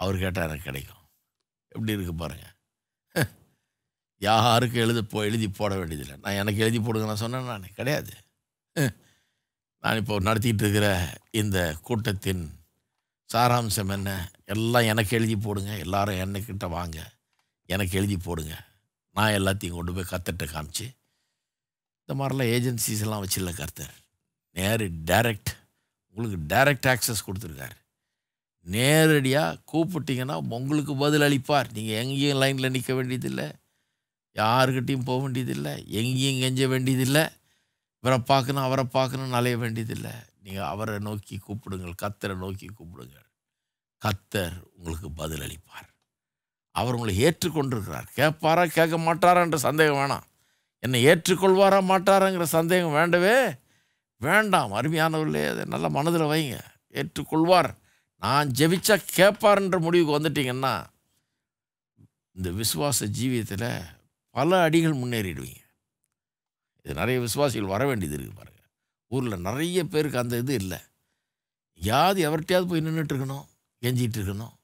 அவர் கேட்டால் எனக்கு கிடைக்கும் எப்படி இருக்குது பாருங்கள் யாருக்கும் எழுத போ எழுதி போட வேண்டியதில்லை நான் எனக்கு எழுதி போடுங்கன்னு சொன்னேன் நான் கிடையாது நான் இப்போ நடத்திக்கிட்டு இருக்கிற இந்த கூட்டத்தின் சாராம்சம் என்ன எல்லாம் எனக்கு எழுதி போடுங்க எல்லாரும் என்னக்கிட்ட வாங்க எனக்கு எழுதி போடுங்க நான் எல்லாத்தையும் கொண்டு போய் கத்தட்ட காமிச்சு இந்த மாதிரிலாம் ஏஜென்சிஸ் எல்லாம் கருத்தர் கர்த்தர் நேரு டைரக்ட் உங்களுக்கு டைரக்ட் ஆக்சஸ் கொடுத்துருக்காரு நேரடியாக கூப்பிட்டிங்கன்னா உங்களுக்கு பதில் அளிப்பார் நீங்கள் எங்கேயும் லைனில் நிற்க வேண்டியதில்லை யாருக்கிட்டையும் போக வேண்டியதில்லை எங்கேயும் கெஞ்ச வேண்டியதில்லை இவரை பார்க்கணும் அவரை பார்க்கணும்னு அலைய வேண்டியதில்லை நீங்கள் அவரை நோக்கி கூப்பிடுங்கள் கத்தரை நோக்கி கூப்பிடுங்கள் கத்தர் உங்களுக்கு பதில் அளிப்பார் அவர் உங்களை ஏற்றுக்கொண்டிருக்கிறார் கேட்பாரா கேட்க மாட்டாரான்ற சந்தேகம் வேணாம் என்னை ஏற்றுக்கொள்வாரா மாட்டாராங்கிற சந்தேகம் வேண்டவே வேண்டாம் அருமையானவர்களே அதை நல்ல மனதில் வைங்க ஏற்றுக்கொள்வார் நான் ஜெபிச்சா கேட்பார்ன்ற முடிவுக்கு வந்துட்டிங்கன்னா இந்த விசுவாச ஜீவியத்தில் பல அடிகள் முன்னேறிடுவீங்க இது நிறைய விசுவாசிகள் வர வேண்டியது இருக்குது பாருங்கள் ஊரில் நிறைய பேருக்கு அந்த இது இல்லை யாது எவர்கிட்டயாவது போய் நின்றுட்டுருக்கணும் கெஞ்சிகிட்டு இருக்கணும்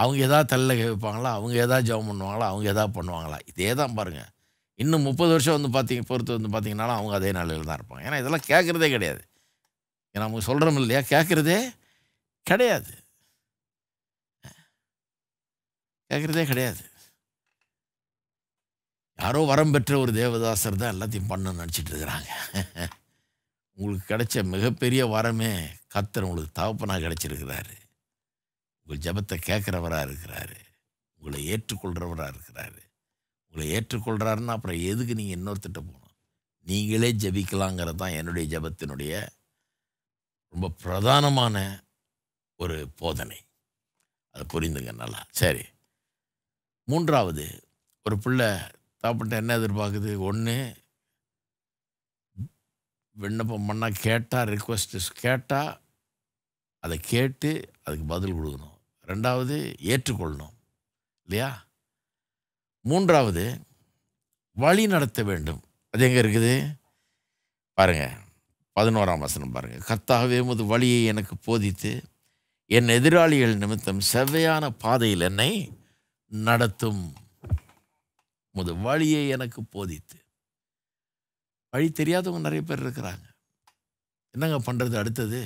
அவங்க எதாவது தள்ள கேட்பாங்களா அவங்க எதாவது ஜபம் பண்ணுவாங்களா அவங்க எதாவது பண்ணுவாங்களா இதே தான் பாருங்கள் இன்னும் முப்பது வருஷம் வந்து பார்த்திங்க பொறுத்து வந்து பார்த்திங்கனாலும் அவங்க அதே நாளில் தான் இருப்பாங்க ஏன்னா இதெல்லாம் கேட்குறதே கிடையாது ஏன்னா அவங்க சொல்கிறோம் இல்லையா கேட்குறதே கிடையாது கேட்குறதே கிடையாது யாரோ வரம் பெற்ற ஒரு தேவதாசர் தான் எல்லாத்தையும் பண்ண நினச்சிட்டு இருக்கிறாங்க உங்களுக்கு கிடைச்ச மிகப்பெரிய வரமே கத்தர் உங்களுக்கு தகப்பனாக கிடைச்சிருக்கிறாரு உங்கள் ஜபத்தை கேட்குறவராக இருக்கிறாரு உங்களை ஏற்றுக்கொள்கிறவராக இருக்கிறாரு உங்களை ஏற்றுக்கொள்கிறாருன்னா அப்புறம் எதுக்கு நீங்கள் இன்னொருத்திட்ட போகணும் நீங்களே ஜபிக்கலாங்கிறது தான் என்னுடைய ஜபத்தினுடைய ரொம்ப பிரதானமான ஒரு போதனை அதை புரிந்துங்க நல்லா சரி மூன்றாவது ஒரு பிள்ளை தாப்பிட்ட என்ன எதிர்பார்க்குது ஒன்று விண்ணப்பம் பண்ணால் கேட்டால் ரிக்வஸ்ட்டு கேட்டால் அதை கேட்டு அதுக்கு பதில் கொடுக்கணும் ரெண்டாவது ஏற்றுக்கொள்ளணும் இல்லையா மூன்றாவது வழி நடத்த வேண்டும் அது எங்கே இருக்குது பாருங்கள் பதினோராம் வசனம் பாருங்கள் கத்தாகவே முது வழியை எனக்கு போதித்து என் எதிராளிகள் நிமித்தம் செவ்வையான பாதையில் என்னை நடத்தும் உமது வழியை எனக்கு போதித்து வழி தெரியாதவங்க நிறைய பேர் இருக்கிறாங்க என்னங்க பண்ணுறது அடுத்தது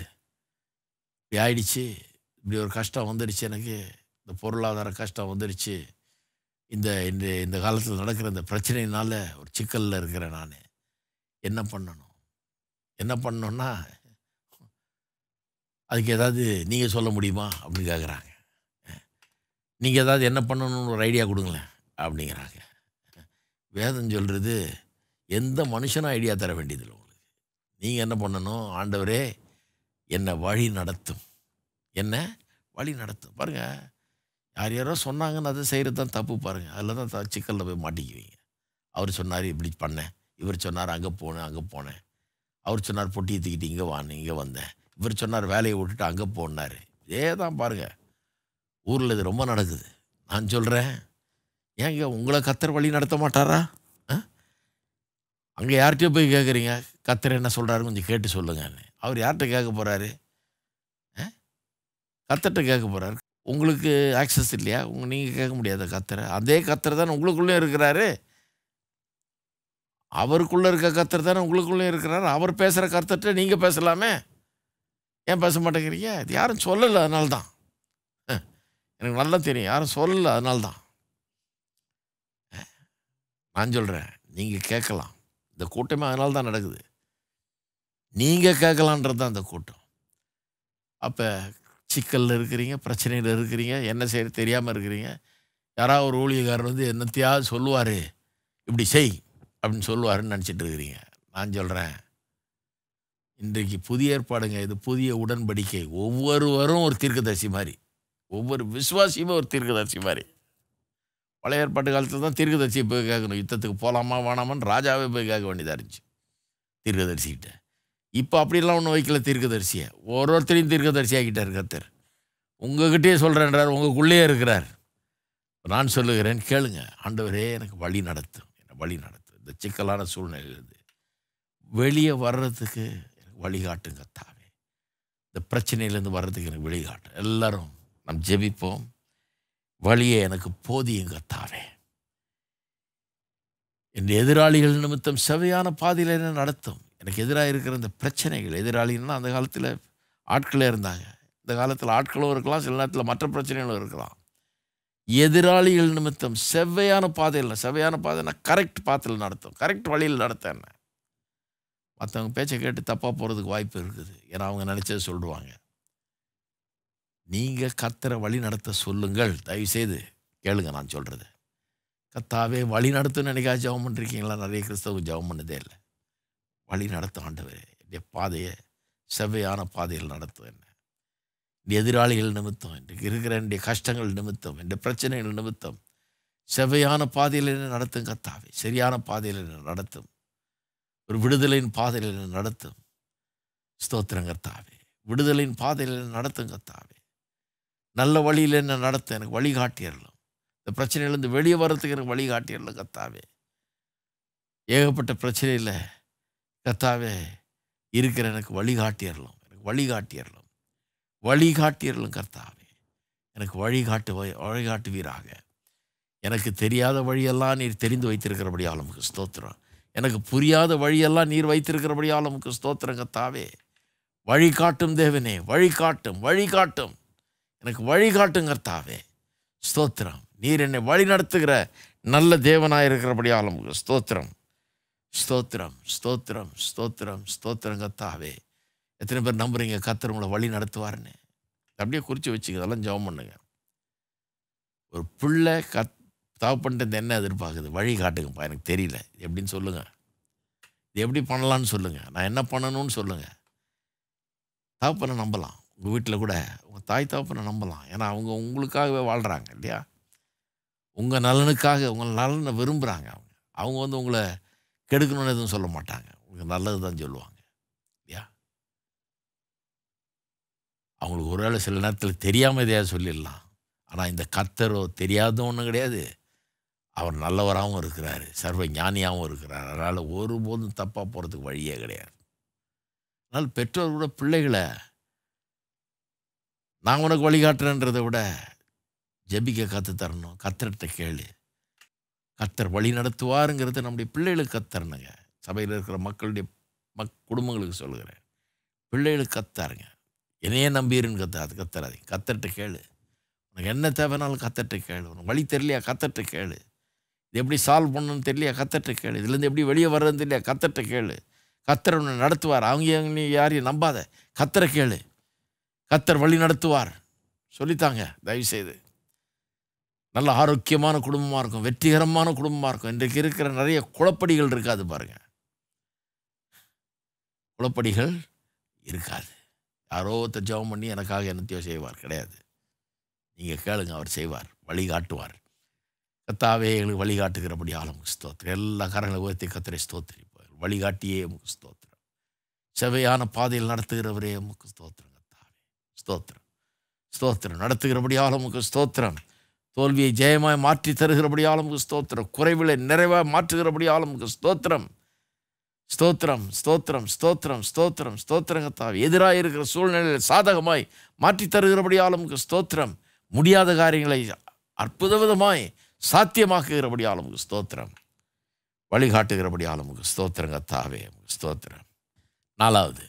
இப்படி ஆயிடுச்சு இப்படி ஒரு கஷ்டம் வந்துடுச்சு எனக்கு இந்த பொருளாதார கஷ்டம் வந்துடுச்சு இந்த இந்த இந்த காலத்தில் நடக்கிற இந்த பிரச்சனையினால் ஒரு சிக்கலில் இருக்கிறேன் நான் என்ன பண்ணணும் என்ன பண்ணணும்னா அதுக்கு ஏதாவது நீங்கள் சொல்ல முடியுமா அப்படின்னு கேட்குறாங்க நீங்கள் ஏதாவது என்ன பண்ணணும்னு ஒரு ஐடியா கொடுங்களேன் அப்படிங்கிறாங்க வேதம் சொல்கிறது எந்த மனுஷனும் ஐடியா தர வேண்டியதில்லை உங்களுக்கு நீங்கள் என்ன பண்ணணும் ஆண்டவரே என்னை வழி நடத்தும் என்ன வழி நடத்தும் பாருங்கள் யார் யாரோ சொன்னாங்கன்னு அதை செய்கிறது தான் தப்பு பாருங்கள் அதில் தான் சிக்கலில் போய் மாட்டிக்குவீங்க அவர் சொன்னார் இப்படி பண்ணேன் இவர் சொன்னார் அங்கே போனேன் அங்கே போனேன் அவர் சொன்னார் பொட்டி தூக்கிட்டு இங்கே வான்னு இங்கே வந்தேன் இவர் சொன்னார் வேலையை விட்டுட்டு அங்கே போனார் இதே தான் பாருங்கள் ஊரில் இது ரொம்ப நடக்குது நான் சொல்கிறேன் ஏங்க உங்களை கத்தர் வழி நடத்த மாட்டாரா அங்கே யார்கிட்ட போய் கேட்குறீங்க கத்தர் என்ன சொல்கிறாரு கொஞ்சம் கேட்டு சொல்லுங்கன்னு அவர் யார்கிட்ட கேட்க போகிறாரு கத்தர்கிட்ட கேட்க போகிறாரு உங்களுக்கு ஆக்சஸ் இல்லையா உங்கள் நீங்கள் கேட்க முடியாத கத்தரை அதே கத்தரை தானே உங்களுக்குள்ளே இருக்கிறாரு அவருக்குள்ளே இருக்க கத்தர் தானே உங்களுக்குள்ளே இருக்கிறாரு அவர் பேசுகிற கத்தர்கிட்ட நீங்கள் பேசலாமே ஏன் பேச மாட்டேங்கிறீங்க இது யாரும் சொல்லலை அதனால்தான் எனக்கு நல்லா தெரியும் யாரும் சொல்லலை அதனால்தான் நான் சொல்கிறேன் நீங்கள் கேட்கலாம் இந்த கூட்டமே அதனால தான் நடக்குது நீங்கள் கேட்கலான்றது தான் அந்த கூட்டம் அப்போ சிக்கலில் இருக்கிறீங்க பிரச்சனையில் இருக்கிறீங்க என்ன செய்ய தெரியாமல் இருக்கிறீங்க யாராவது ஒரு ஊழியக்காரர் வந்து என்னத்தையாவது சொல்லுவார் இப்படி செய் அப்படின்னு சொல்லுவாருன்னு நினச்சிட்டு இருக்கிறீங்க நான் சொல்கிறேன் இன்றைக்கு புதிய ஏற்பாடுங்க இது புதிய உடன்படிக்கை ஒவ்வொருவரும் ஒரு தீர்க்கதரிசி மாதிரி ஒவ்வொரு விசுவாசியுமே ஒரு தீர்க்கதரிசி மாதிரி பழைய ஏற்பாட்டு காலத்தில் தான் தீர்க்கதரிசியை போய் கேட்கணும் யுத்தத்துக்கு போகலாமா வேணாமான்னு ராஜாவே போய் கேட்க வேண்டியதாக இருந்துச்சு தீர்க்கதரிசிக்கிட்ட இப்போ அப்படிலாம் ஒன்றும் வைக்கல தீர்க்கதரிசியை ஒரு ஒருத்தரையும் தீர்க்கதரிசியாகிட்ட கத்தர் உங்ககிட்டயே சொல்கிறேன்றார் உங்களுக்குள்ளேயே இருக்கிறார் நான் சொல்லுகிறேன் கேளுங்க ஆண்டவரே எனக்கு வழி நடத்தும் என்னை வழி நடத்தும் இந்த சிக்கலான சூழ்நிலையிலேருந்து வெளியே வர்றதுக்கு எனக்கு வழிகாட்டுங்க தாவே இந்த பிரச்சனையிலேருந்து வர்றதுக்கு எனக்கு வழிகாட்டும் எல்லோரும் நம் ஜெபிப்போம் வழியை எனக்கு போதியும் கத்தாவே என் எதிராளிகள் நிமித்தம் செவையான பாதையில் என்ன நடத்தும் எனக்கு எதிராக இருக்கிற இந்த பிரச்சனைகள் எதிராளிகள்னா அந்த காலத்தில் ஆட்களே இருந்தாங்க இந்த காலத்தில் ஆட்களும் இருக்கலாம் சில நேரத்தில் மற்ற பிரச்சனைகளும் இருக்கலாம் எதிராளிகள் நிமித்தம் செவ்வையான பாதையில் செவ்வையான பாதைன்னா கரெக்ட் பாத்தில் நடத்தும் கரெக்ட் வழியில் நடத்த என்ன மற்றவங்க பேச்சை கேட்டு தப்பாக போகிறதுக்கு வாய்ப்பு இருக்குது ஏன்னா அவங்க நினச்சதை சொல்லுவாங்க நீங்கள் கத்தரை வழி நடத்த சொல்லுங்கள் தயவுசெய்து கேளுங்க நான் சொல்கிறது கத்தாவே வழி நடத்தும் நினைக்கா ஜபம் பண்ணிருக்கீங்களா நிறைய கிறிஸ்தவங்க ஜபம் பண்ணதே இல்லை வழி நடத்த ஆண்டவர் என்னுடைய பாதையை செவ்வையான பாதையில் நடத்தும் என்ன எதிராளிகள் நிமித்தம் இன்றைக்கு இருக்கிற என்னுடைய கஷ்டங்கள் நிமித்தம் என்னுடைய பிரச்சனைகள் நிமித்தம் செவ்வையான பாதையில் என்ன நடத்தும் கத்தாவே சரியான பாதையில் என்ன நடத்தும் ஒரு விடுதலையின் பாதையில் என்ன நடத்தும் ஸ்தோத்திரம் விடுதலையின் பாதையில் நடத்தும் கத்தாவே நல்ல வழியில் என்ன நடத்த எனக்கு வழிகாட்டிடலாம் இந்த பிரச்சனையிலேருந்து வெளியே வர்றதுக்கு எனக்கு வழிகாட்டிடலாம் கத்தாவே ஏகப்பட்ட பிரச்சனையில் கத்தாவே இருக்கிற எனக்கு வழிகாட்டிடலாம் எனக்கு வழிகாட்டிடலாம் வழிகாட்டிடலாம் கர்த்தாவே எனக்கு வழிகாட்டு வழிகாட்டுவீராக எனக்கு தெரியாத வழியெல்லாம் நீர் தெரிந்து வைத்திருக்கிறபடி நமக்கு ஸ்தோத்திரம் எனக்கு புரியாத வழியெல்லாம் நீர் வைத்திருக்கிறபடி நமக்கு ஸ்தோத்திரம் கத்தாவே வழிகாட்டும் தேவனே வழிகாட்டும் வழிகாட்டும் எனக்கு வழிகாட்டுங்கர்த்தாவே ஸ்தோத்திரம் நீர் என்னை வழி நடத்துகிற நல்ல தேவனாக இருக்கிறபடியாலும் ஸ்தோத்திரம் ஸ்தோத்திரம் ஸ்தோத்திரம் ஸ்தோத்திரம் ஸ்தோத்திரம் கத்தாவே எத்தனை பேர் நம்புறீங்க கத்தர் உங்களை வழி நடத்துவார்னு அப்படியே குறித்து வச்சுக்க அதெல்லாம் ஜெபம் பண்ணுங்க ஒரு பிள்ளை கத் பண்ணிட்டு என்ன எதிர்பார்க்குது வழி காட்டுங்கப்பா எனக்கு தெரியல எப்படின்னு சொல்லுங்கள் இது எப்படி பண்ணலான்னு சொல்லுங்கள் நான் என்ன பண்ணணும்னு சொல்லுங்கள் பண்ண நம்பலாம் உங்கள் வீட்டில் கூட உங்கள் தாய் தகப்பனை நம்பலாம் ஏன்னா அவங்க உங்களுக்காகவே வாழ்கிறாங்க இல்லையா உங்கள் நலனுக்காக உங்கள் நலனை விரும்புகிறாங்க அவங்க அவங்க வந்து உங்களை கெடுக்கணும்னு எதுவும் சொல்ல மாட்டாங்க உங்களுக்கு நல்லது தான் சொல்லுவாங்க இல்லையா அவங்களுக்கு ஒரு வேளை சில நேரத்தில் தெரியாமல் எதையாவது சொல்லிடலாம் ஆனால் இந்த கத்தரோ தெரியாத ஒன்றும் கிடையாது அவர் நல்லவராகவும் இருக்கிறார் சர்வ ஞானியாகவும் இருக்கிறார் அதனால் ஒருபோதும் தப்பாக போகிறதுக்கு வழியே கிடையாது அதனால் பெற்றோர் கூட பிள்ளைகளை நான் உனக்கு வழிகாட்டுறேன்றதை விட ஜபிக்க கற்று தரணும் கத்தர்கிட்ட கேளு கத்தர் வழி நடத்துவாருங்கிறத நம்முடைய பிள்ளைகளுக்கு கத்தரணுங்க சபையில் இருக்கிற மக்களுடைய மக் குடும்பங்களுக்கு சொல்கிறேன் பிள்ளைகளுக்கு கத்தாருங்க என்னையே நம்பிடுன்னு கத்த அது கத்தராதிங்க கத்தர்கிட்ட கேளு உனக்கு என்ன தேவைனாலும் கத்தர்கிட்ட கேளு உனக்கு வழி தெரியலையா கத்தர்கிட்ட கேளு இது எப்படி சால்வ் பண்ணணும்னு தெரியலையா கத்தர்கிட்ட கேளு இதுலேருந்து எப்படி வெளியே வர்றதுன்னு தெரியலையா கத்தர்கிட்ட கேளு கத்தரை நடத்துவார் அவங்க யாரையும் நம்பாத கத்தரை கேளு கத்தர் வழி நடத்துவார் சொல்லித்தாங்க தயவுசெய்து நல்ல ஆரோக்கியமான குடும்பமாக இருக்கும் வெற்றிகரமான குடும்பமாக இருக்கும் இன்றைக்கு இருக்கிற நிறைய குழப்படிகள் இருக்காது பாருங்கள் குழப்படிகள் இருக்காது யாரோ ஜபம் பண்ணி எனக்காக என்னத்தையோ செய்வார் கிடையாது நீங்கள் கேளுங்க அவர் செய்வார் வழிகாட்டுவார் கத்தாவே எங்களுக்கு வழிகாட்டுகிறபடி ஆளும் ஸ்தோத்திரம் எல்லா காரங்களும் உயர்த்தி கத்திரை ஸ்தோத்திரிப்பார் வழிகாட்டியே முக்கு ஸ்தோத்திரம் செவையான பாதையில் நடத்துகிறவரே முக்கு ஸ்தோத்திரம் ஸ்தோத்திரம் ஸ்தோத்திரம் நடத்துகிறபடியால் உமக்கு ஸ்தோத்திரம் தோல்வியை ஜெயமாய் மாற்றி தருகிறபடியாலும் உமக்கு ஸ்தோத்திரம் குறைவிலை நிறைவாக மாற்றுகிறபடியால் உமக்கு ஸ்தோத்திரம் ஸ்தோத்திரம் ஸ்தோத்திரம் ஸ்தோத்திரம் ஸ்தோத்திரம் ஸ்தோத்திரங்கத்தாவி எதிராக இருக்கிற சூழ்நிலையில் சாதகமாய் மாற்றி தருகிறபடியால் உமக்கு ஸ்தோத்திரம் முடியாத காரியங்களை அற்புத விதமாய் சாத்தியமாக்குகிறபடியால் உமக்கு ஸ்தோத்திரம் வழிகாட்டுகிறபடியால் உமக்கு ஸ்தோத்திரங்கத்தாவே ஸ்தோத்திரம் நாலாவது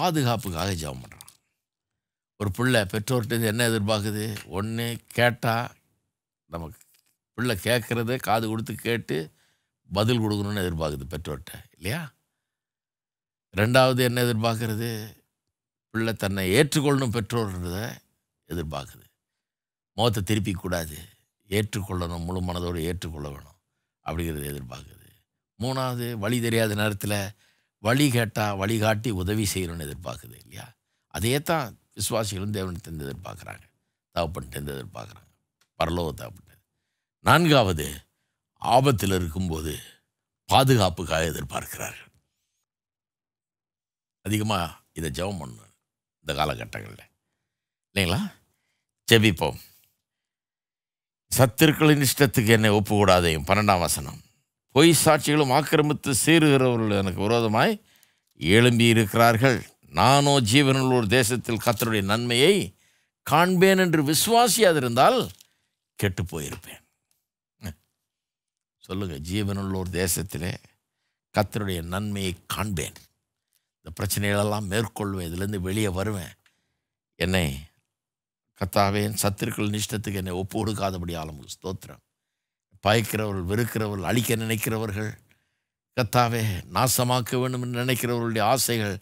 பாதுகாப்புக்காக ஜெபம் பண்ணுறோம் ஒரு பிள்ளை பெற்றோர்கிட்ட என்ன எதிர்பார்க்குது ஒன்று கேட்டால் நமக்கு பிள்ளை கேட்குறது காது கொடுத்து கேட்டு பதில் கொடுக்கணும்னு எதிர்பார்க்குது பெற்றோர்கிட்ட இல்லையா ரெண்டாவது என்ன எதிர்பார்க்கறது பிள்ளை தன்னை ஏற்றுக்கொள்ளணும் பெற்றோர்ன்றத எதிர்பார்க்குது முகத்தை திருப்பி கூடாது ஏற்றுக்கொள்ளணும் முழு மனதோடு ஏற்றுக்கொள்ள வேணும் அப்படிங்கிறத எதிர்பார்க்குது மூணாவது வழி தெரியாத நேரத்தில் வழி கேட்டால் வழிகாட்டி உதவி செய்யணும்னு எதிர்பார்க்குது இல்லையா அதையே தான் விசுவாசிகளும் தேவனிடத்திலிருந்து எதிர்பார்க்குறாங்க தகப்பன்ட்டு எதிர்பார்க்குறாங்க பரலோக தகப்பட்டு நான்காவது ஆபத்தில் இருக்கும்போது பாதுகாப்புக்காக எதிர்பார்க்கிறார்கள் அதிகமாக இதை ஜெபம் பண்ணணும் இந்த காலகட்டங்களில் இல்லைங்களா ஜெபிப்போம் சத்திருக்களின் இஷ்டத்துக்கு என்னை ஒப்புக்கூடாதையும் பன்னெண்டாம் வசனம் பொய் சாட்சிகளும் ஆக்கிரமித்து சீருகிறவர்கள் எனக்கு விரோதமாய் எழும்பி இருக்கிறார்கள் நானோ ஜீவனுள்ள ஒரு தேசத்தில் கத்தருடைய நன்மையை காண்பேன் என்று விசுவாசியாதிருந்தால் கெட்டு போயிருப்பேன் சொல்லுங்கள் ஜீவனுள்ள ஒரு தேசத்தில் கத்தருடைய நன்மையை காண்பேன் இந்த பிரச்சனைகளெல்லாம் மேற்கொள்வேன் இதுலேருந்து வெளியே வருவேன் என்னை கத்தாவே சத்திருக்கள் சத்துருக்கள் நிஷ்டத்துக்கு என்னை ஒப்பு கொடுக்காதபடி ஆளும் ஸ்தோத்திரம் பயக்கிறவர்கள் வெறுக்கிறவர்கள் அழிக்க நினைக்கிறவர்கள் கத்தாவே நாசமாக்க வேண்டும் என்று நினைக்கிறவர்களுடைய ஆசைகள்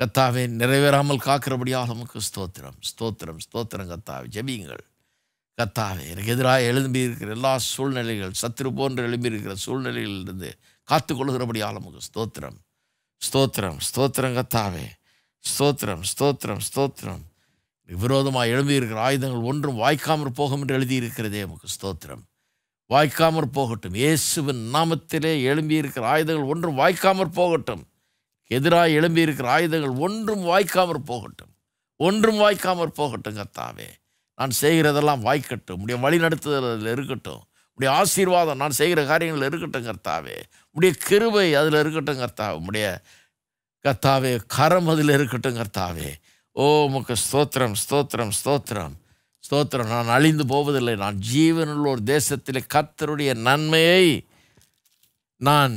கத்தாவே நிறைவேறாமல் காக்கிறபடியாக நமக்கு ஸ்தோத்திரம் ஸ்தோத்திரம் ஸ்தோத்திரம் கத்தாவே ஜபியுங்கள் கத்தாவே எனக்கு எதிராக இருக்கிற எல்லா சூழ்நிலைகள் சத்துரு போன்று எழும்பியிருக்கிற சூழ்நிலைகளிலிருந்து காத்து கொள்கிறபடியால் நமக்கு ஸ்தோத்திரம் ஸ்தோத்திரம் ஸ்தோத்திரம் கத்தாவே ஸ்தோத்திரம் ஸ்தோத்திரம் ஸ்தோத்திரம் விரோதமாக எழும்பியிருக்கிற ஆயுதங்கள் ஒன்றும் வாய்க்காமற் போகும் என்று எழுதியிருக்கிறதே நமக்கு ஸ்தோத்திரம் வாய்க்காமற் போகட்டும் இயேசுவின் நாமத்திலே எழும்பியிருக்கிற ஆயுதங்கள் ஒன்றும் வாய்க்காமற் போகட்டும் எதிராக எழும்பியிருக்கிற ஆயுதங்கள் ஒன்றும் வாய்க்காமற் போகட்டும் ஒன்றும் வாய்க்காமற் போகட்டும் கத்தாவே நான் செய்கிறதெல்லாம் வாய்க்கட்டும் உடைய வழிநடத்துதல் இருக்கட்டும் உடைய ஆசீர்வாதம் நான் செய்கிற காரியங்கள் இருக்கட்டும் கர்த்தாவே உடைய கிருபை அதில் இருக்கட்டும் கர்த்தாவே உடைய கர்த்தாவே கரம் அதில் இருக்கட்டும் கர்த்தாவே ஓ உமக்கு ஸ்தோத்திரம் ஸ்தோத்திரம் ஸ்தோத்திரம் ஸ்தோத்திரம் நான் அழிந்து போவதில்லை நான் ஜீவனுள்ள ஒரு தேசத்தில் கத்தருடைய நன்மையை நான்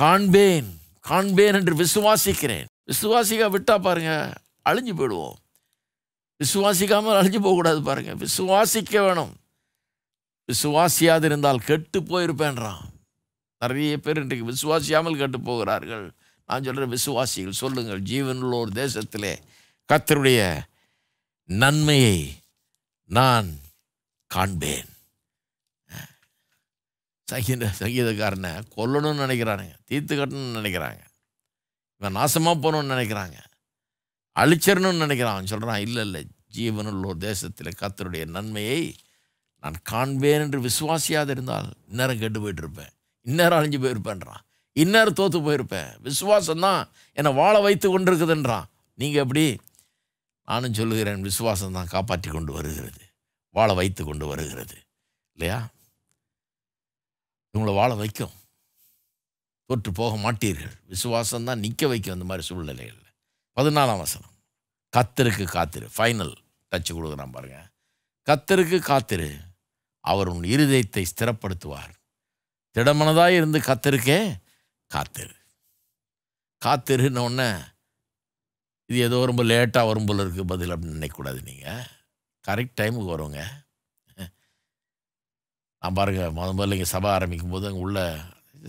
காண்பேன் காண்பேன் என்று விசுவாசிக்கிறேன் விசுவாசிக்கா விட்டா பாருங்க அழிஞ்சு போயிடுவோம் விசுவாசிக்காமல் அழிஞ்சு போகக்கூடாது பாருங்க விசுவாசிக்க வேணும் விசுவாசியாது இருந்தால் கெட்டு போயிருப்பேன்றான் நிறைய பேர் இன்றைக்கு விசுவாசியாமல் கெட்டு போகிறார்கள் நான் சொல்கிற விசுவாசிகள் சொல்லுங்கள் ஜீவனுள்ள ஒரு தேசத்திலே கத்தருடைய நன்மையை நான் காண்பேன் சங்கீத சங்கீதக்காரனை கொல்லணும்னு நினைக்கிறானுங்க தீர்த்து கட்டணும்னு நினைக்கிறாங்க இவன் நாசமாக போகணும்னு நினைக்கிறாங்க அழிச்சிடணும்னு நினைக்கிறான் அவன் சொல்கிறான் இல்லை இல்லை ஜீவனுள்ள ஒரு தேசத்தில் கத்தருடைய நன்மையை நான் காண்பேன் என்று விசுவாசியாது இருந்தால் இந்நேரம் கெட்டு போயிட்டுருப்பேன் இந்நேரம் அழிஞ்சு போயிருப்பேன்றான் இந்நேரம் தோற்று போயிருப்பேன் விசுவாசம்தான் என்னை வாழ வைத்து கொண்டிருக்குதுன்றான் நீங்கள் எப்படி நானும் சொல்லுகிறேன் விசுவாசம் தான் காப்பாற்றி கொண்டு வருகிறது வாழ வைத்து கொண்டு வருகிறது இல்லையா இவங்களை வாழ வைக்கும் தோற்று போக மாட்டீர்கள் விசுவாசம் தான் நிற்க வைக்கும் அந்த மாதிரி சூழ்நிலைகளில் பதினாலாம் வசனம் கத்தருக்கு காத்திரு ஃபைனல் டச் கொடுக்குறான் பாருங்க கத்தருக்கு காத்திரு அவர் உன் இருதயத்தை ஸ்திரப்படுத்துவார் திடமனதாக இருந்து கத்தருக்கே காத்திரு காத்திருன்னொன்னே இது ஏதோ ரொம்ப லேட்டாக வரும் போல இருக்குது பதில் அப்படின்னு நினைக்கக்கூடாது நீங்கள் கரெக்ட் டைமுக்கு வருங்க நான் பாருங்கள் முத முதல்ல இங்கே சபை ஆரம்பிக்கும் போது அங்கே உள்ள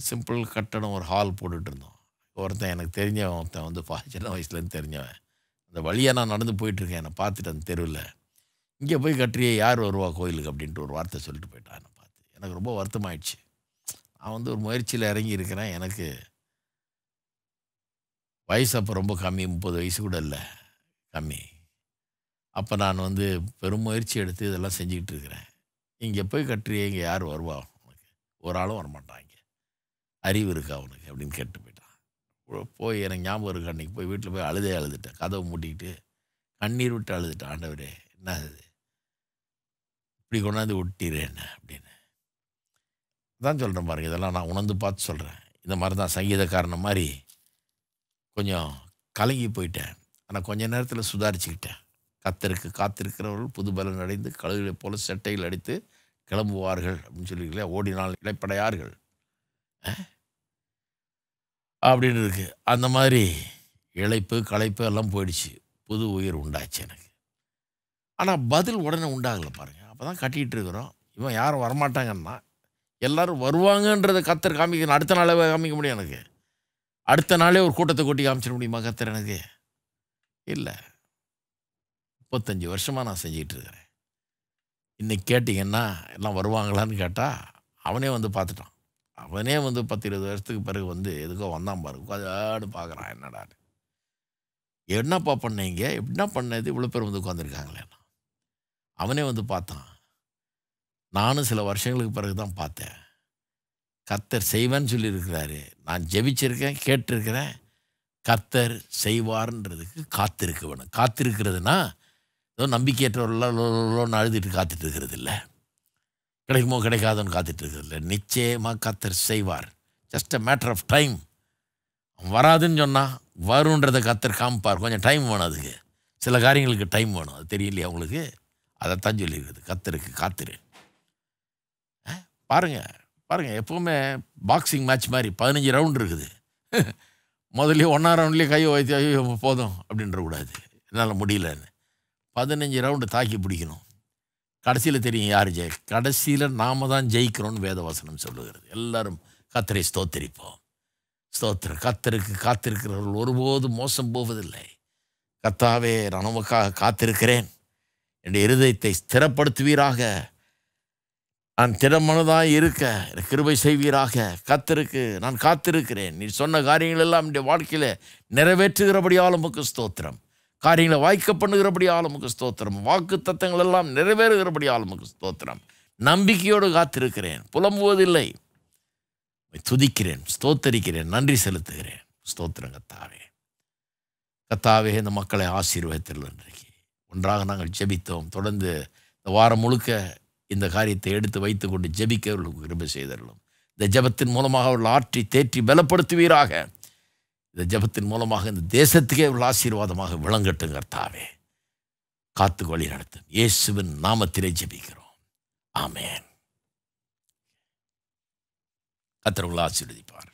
சிம்பிள் கட்டடம் ஒரு ஹால் போட்டுகிட்ருந்தோம் இருந்தோம் ஒருத்தன் எனக்கு தெரிஞ்சவன் ஒருத்தன் வந்து பா சின்ன வயசுலேருந்து தெரிஞ்சவன் அந்த வழியாக நான் நடந்து போயிட்டுருக்கேன் என்னை பார்த்துட்டு அந்த தெருவில் இங்கே போய் கட்டுறியே யார் வருவா கோயிலுக்கு அப்படின்ட்டு ஒரு வார்த்தை சொல்லிட்டு போயிட்டான் என்னை பார்த்து எனக்கு ரொம்ப வருத்தமாயிடுச்சு நான் வந்து ஒரு முயற்சியில் இறங்கி இருக்கிறேன் எனக்கு வயசு அப்போ ரொம்ப கம்மி முப்பது வயசு கூட இல்லை கம்மி அப்போ நான் வந்து பெரும் முயற்சி எடுத்து இதெல்லாம் செஞ்சுக்கிட்டு இருக்கிறேன் இங்கே போய் கட்டுறியே இங்கே யார் வருவா அவனுக்கு ஒரு ஆளும் வரமாட்டாங்க அறிவு இருக்கா அவனுக்கு அப்படின்னு கேட்டு போயிட்டான் போய் எனக்கு ஞாபகம் இருக்கு அன்றைக்கி போய் வீட்டில் போய் அழுதே அழுதுட்டேன் கதவை மூட்டிக்கிட்டு கண்ணீர் விட்டு அழுதுட்டேன் ஆண்டவரே என்ன அது இப்படி கொண்டாந்து விட்டிரு என்ன அப்படின்னு தான் சொல்கிறேன் பாருங்க இதெல்லாம் நான் உணர்ந்து பார்த்து சொல்கிறேன் இந்த மாதிரி தான் சங்கீதக்காரன மாதிரி கொஞ்சம் கலங்கி போயிட்டேன் ஆனால் கொஞ்ச நேரத்தில் சுதாரிச்சுக்கிட்டேன் கத்திருக்கு காத்திருக்கிறவர்கள் புது பலன் அடைந்து கழுதுகளைப் போல செட்டையில் அடித்து கிளம்புவார்கள் அப்படின்னு சொல்லியிருக்கல ஓடினால் இழைப்படையார்கள் அப்படின்னு இருக்குது அந்த மாதிரி இழைப்பு களைப்பு எல்லாம் போயிடுச்சு புது உயிர் உண்டாச்சு எனக்கு ஆனால் பதில் உடனே உண்டாகலை பாருங்கள் அப்போ தான் கட்டிகிட்டு இருக்கிறோம் இவன் யாரும் வரமாட்டாங்கன்னா எல்லோரும் வருவாங்கன்றதை கத்தர் காமிக்கணும் அடுத்த நாளே காமிக்க முடியும் எனக்கு அடுத்த நாளே ஒரு கூட்டத்தை கூட்டி காமிச்சிட முடியுமா கத்தர் எனக்கு இல்லை முப்பத்தஞ்சு வருஷமாக நான் செஞ்சிகிட்டு இருக்கிறேன் இன்னைக்கு கேட்டிங்கன்னா எல்லாம் வருவாங்களான்னு கேட்டால் அவனே வந்து பார்த்துட்டான் அவனே வந்து பத்து இருபது வருஷத்துக்கு பிறகு வந்து எதுக்கோ வந்தான் பாரு உட்காந்து பார்க்குறான் என்னடான்னு என்னப்பா பண்ணீங்க எப்படின்னா பண்ணது இவ்வளோ பேர் வந்து உட்காந்துருக்காங்களே அவனே வந்து பார்த்தான் நானும் சில வருஷங்களுக்கு பிறகு தான் பார்த்தேன் கத்தர் செய்வேன்னு சொல்லியிருக்கிறாரு நான் ஜெபிச்சிருக்கேன் கேட்டிருக்கிறேன் கத்தர் செய்வார்ன்றதுக்கு காத்திருக்கவனு காத்திருக்கிறதுனா ஏதோ நம்பிக்கையற்றவர்களோன்னு அழுதுட்டு காத்துட்டு இருக்கிறது இல்லை கிடைக்குமோ கிடைக்காதோன்னு காத்துட்டு இருக்கிறது இல்லை நிச்சயமாக கத்தர் செய்வார் just a matter of time வராதுன்னு சொன்னால் வருன்றத கத்தர் காமிப்பார் கொஞ்சம் டைம் வேணும் அதுக்கு சில காரியங்களுக்கு டைம் வேணும் அது தெரியலையா அவங்களுக்கு அதைத்தான் சொல்லியிருக்குது கத்தருக்கு காத்துரு பாருங்கள் பாருங்கள் எப்போவுமே பாக்ஸிங் மேட்ச் மாதிரி பதினஞ்சு ரவுண்ட் இருக்குது முதல்ல ஒன்றா ரவுண்ட்லேயே கையை வைத்து போதும் அப்படின்ற கூடாது என்னால் முடியலன்னு பதினஞ்சு ரவுண்டு தாக்கி பிடிக்கணும் கடைசியில் தெரியும் யார் ஜெய் கடைசியில் நாம தான் ஜெயிக்கிறோம்னு வேதவாசனம் சொல்லுகிறது எல்லாரும் கத்தரை ஸ்தோத்தரிப்போம் ஸ்தோத்திரம் கத்தருக்கு காத்திருக்கிறவர்கள் ஒருபோதும் மோசம் போவதில்லை கத்தாவே ரணவுக்காக காத்திருக்கிறேன் என் இருதயத்தை ஸ்திரப்படுத்துவீராக நான் திறமனதாக இருக்க கிருபை செய்வீராக கத்திருக்கு நான் காத்திருக்கிறேன் நீ சொன்ன காரியங்கள் எல்லாம் என்னுடைய வாழ்க்கையில் நிறைவேற்றுகிறபடியாலும் ஸ்தோத்திரம் காரியங்களை வாய்க்க பண்ணுகிறபடி ஆளுமுக்கு ஸ்தோத்திரம் வாக்கு தத்தங்கள் எல்லாம் நிறைவேறுகிறபடி ஆளுமுக்கு ஸ்தோத்திரம் நம்பிக்கையோடு காத்திருக்கிறேன் புலம்புவதில்லை துதிக்கிறேன் ஸ்தோத்தரிக்கிறேன் நன்றி செலுத்துகிறேன் ஸ்தோத்திரம் கத்தாவே கத்தாவே இந்த மக்களை ஆசீர்வாதத்தில் இன்றைக்கு ஒன்றாக நாங்கள் ஜெபித்தோம் தொடர்ந்து இந்த வாரம் முழுக்க இந்த காரியத்தை எடுத்து வைத்து கொண்டு ஜெபிக்க அவர்களுக்கு செய்தர்களும் இந்த ஜபத்தின் மூலமாக அவர்கள் ஆற்றி தேற்றி பலப்படுத்துவீராக இந்த ஜபத்தின் மூலமாக இந்த தேசத்துக்கே உள்ள ஆசீர்வாதமாக விளங்கட்டும் கர்த்தாவே காத்து வழி நடத்தும் இயேசுவின் நாமத்திலே ஜபிக்கிறோம் ஆமேன் கத்தர் உள்ள ஆசீர்வதிப்பார்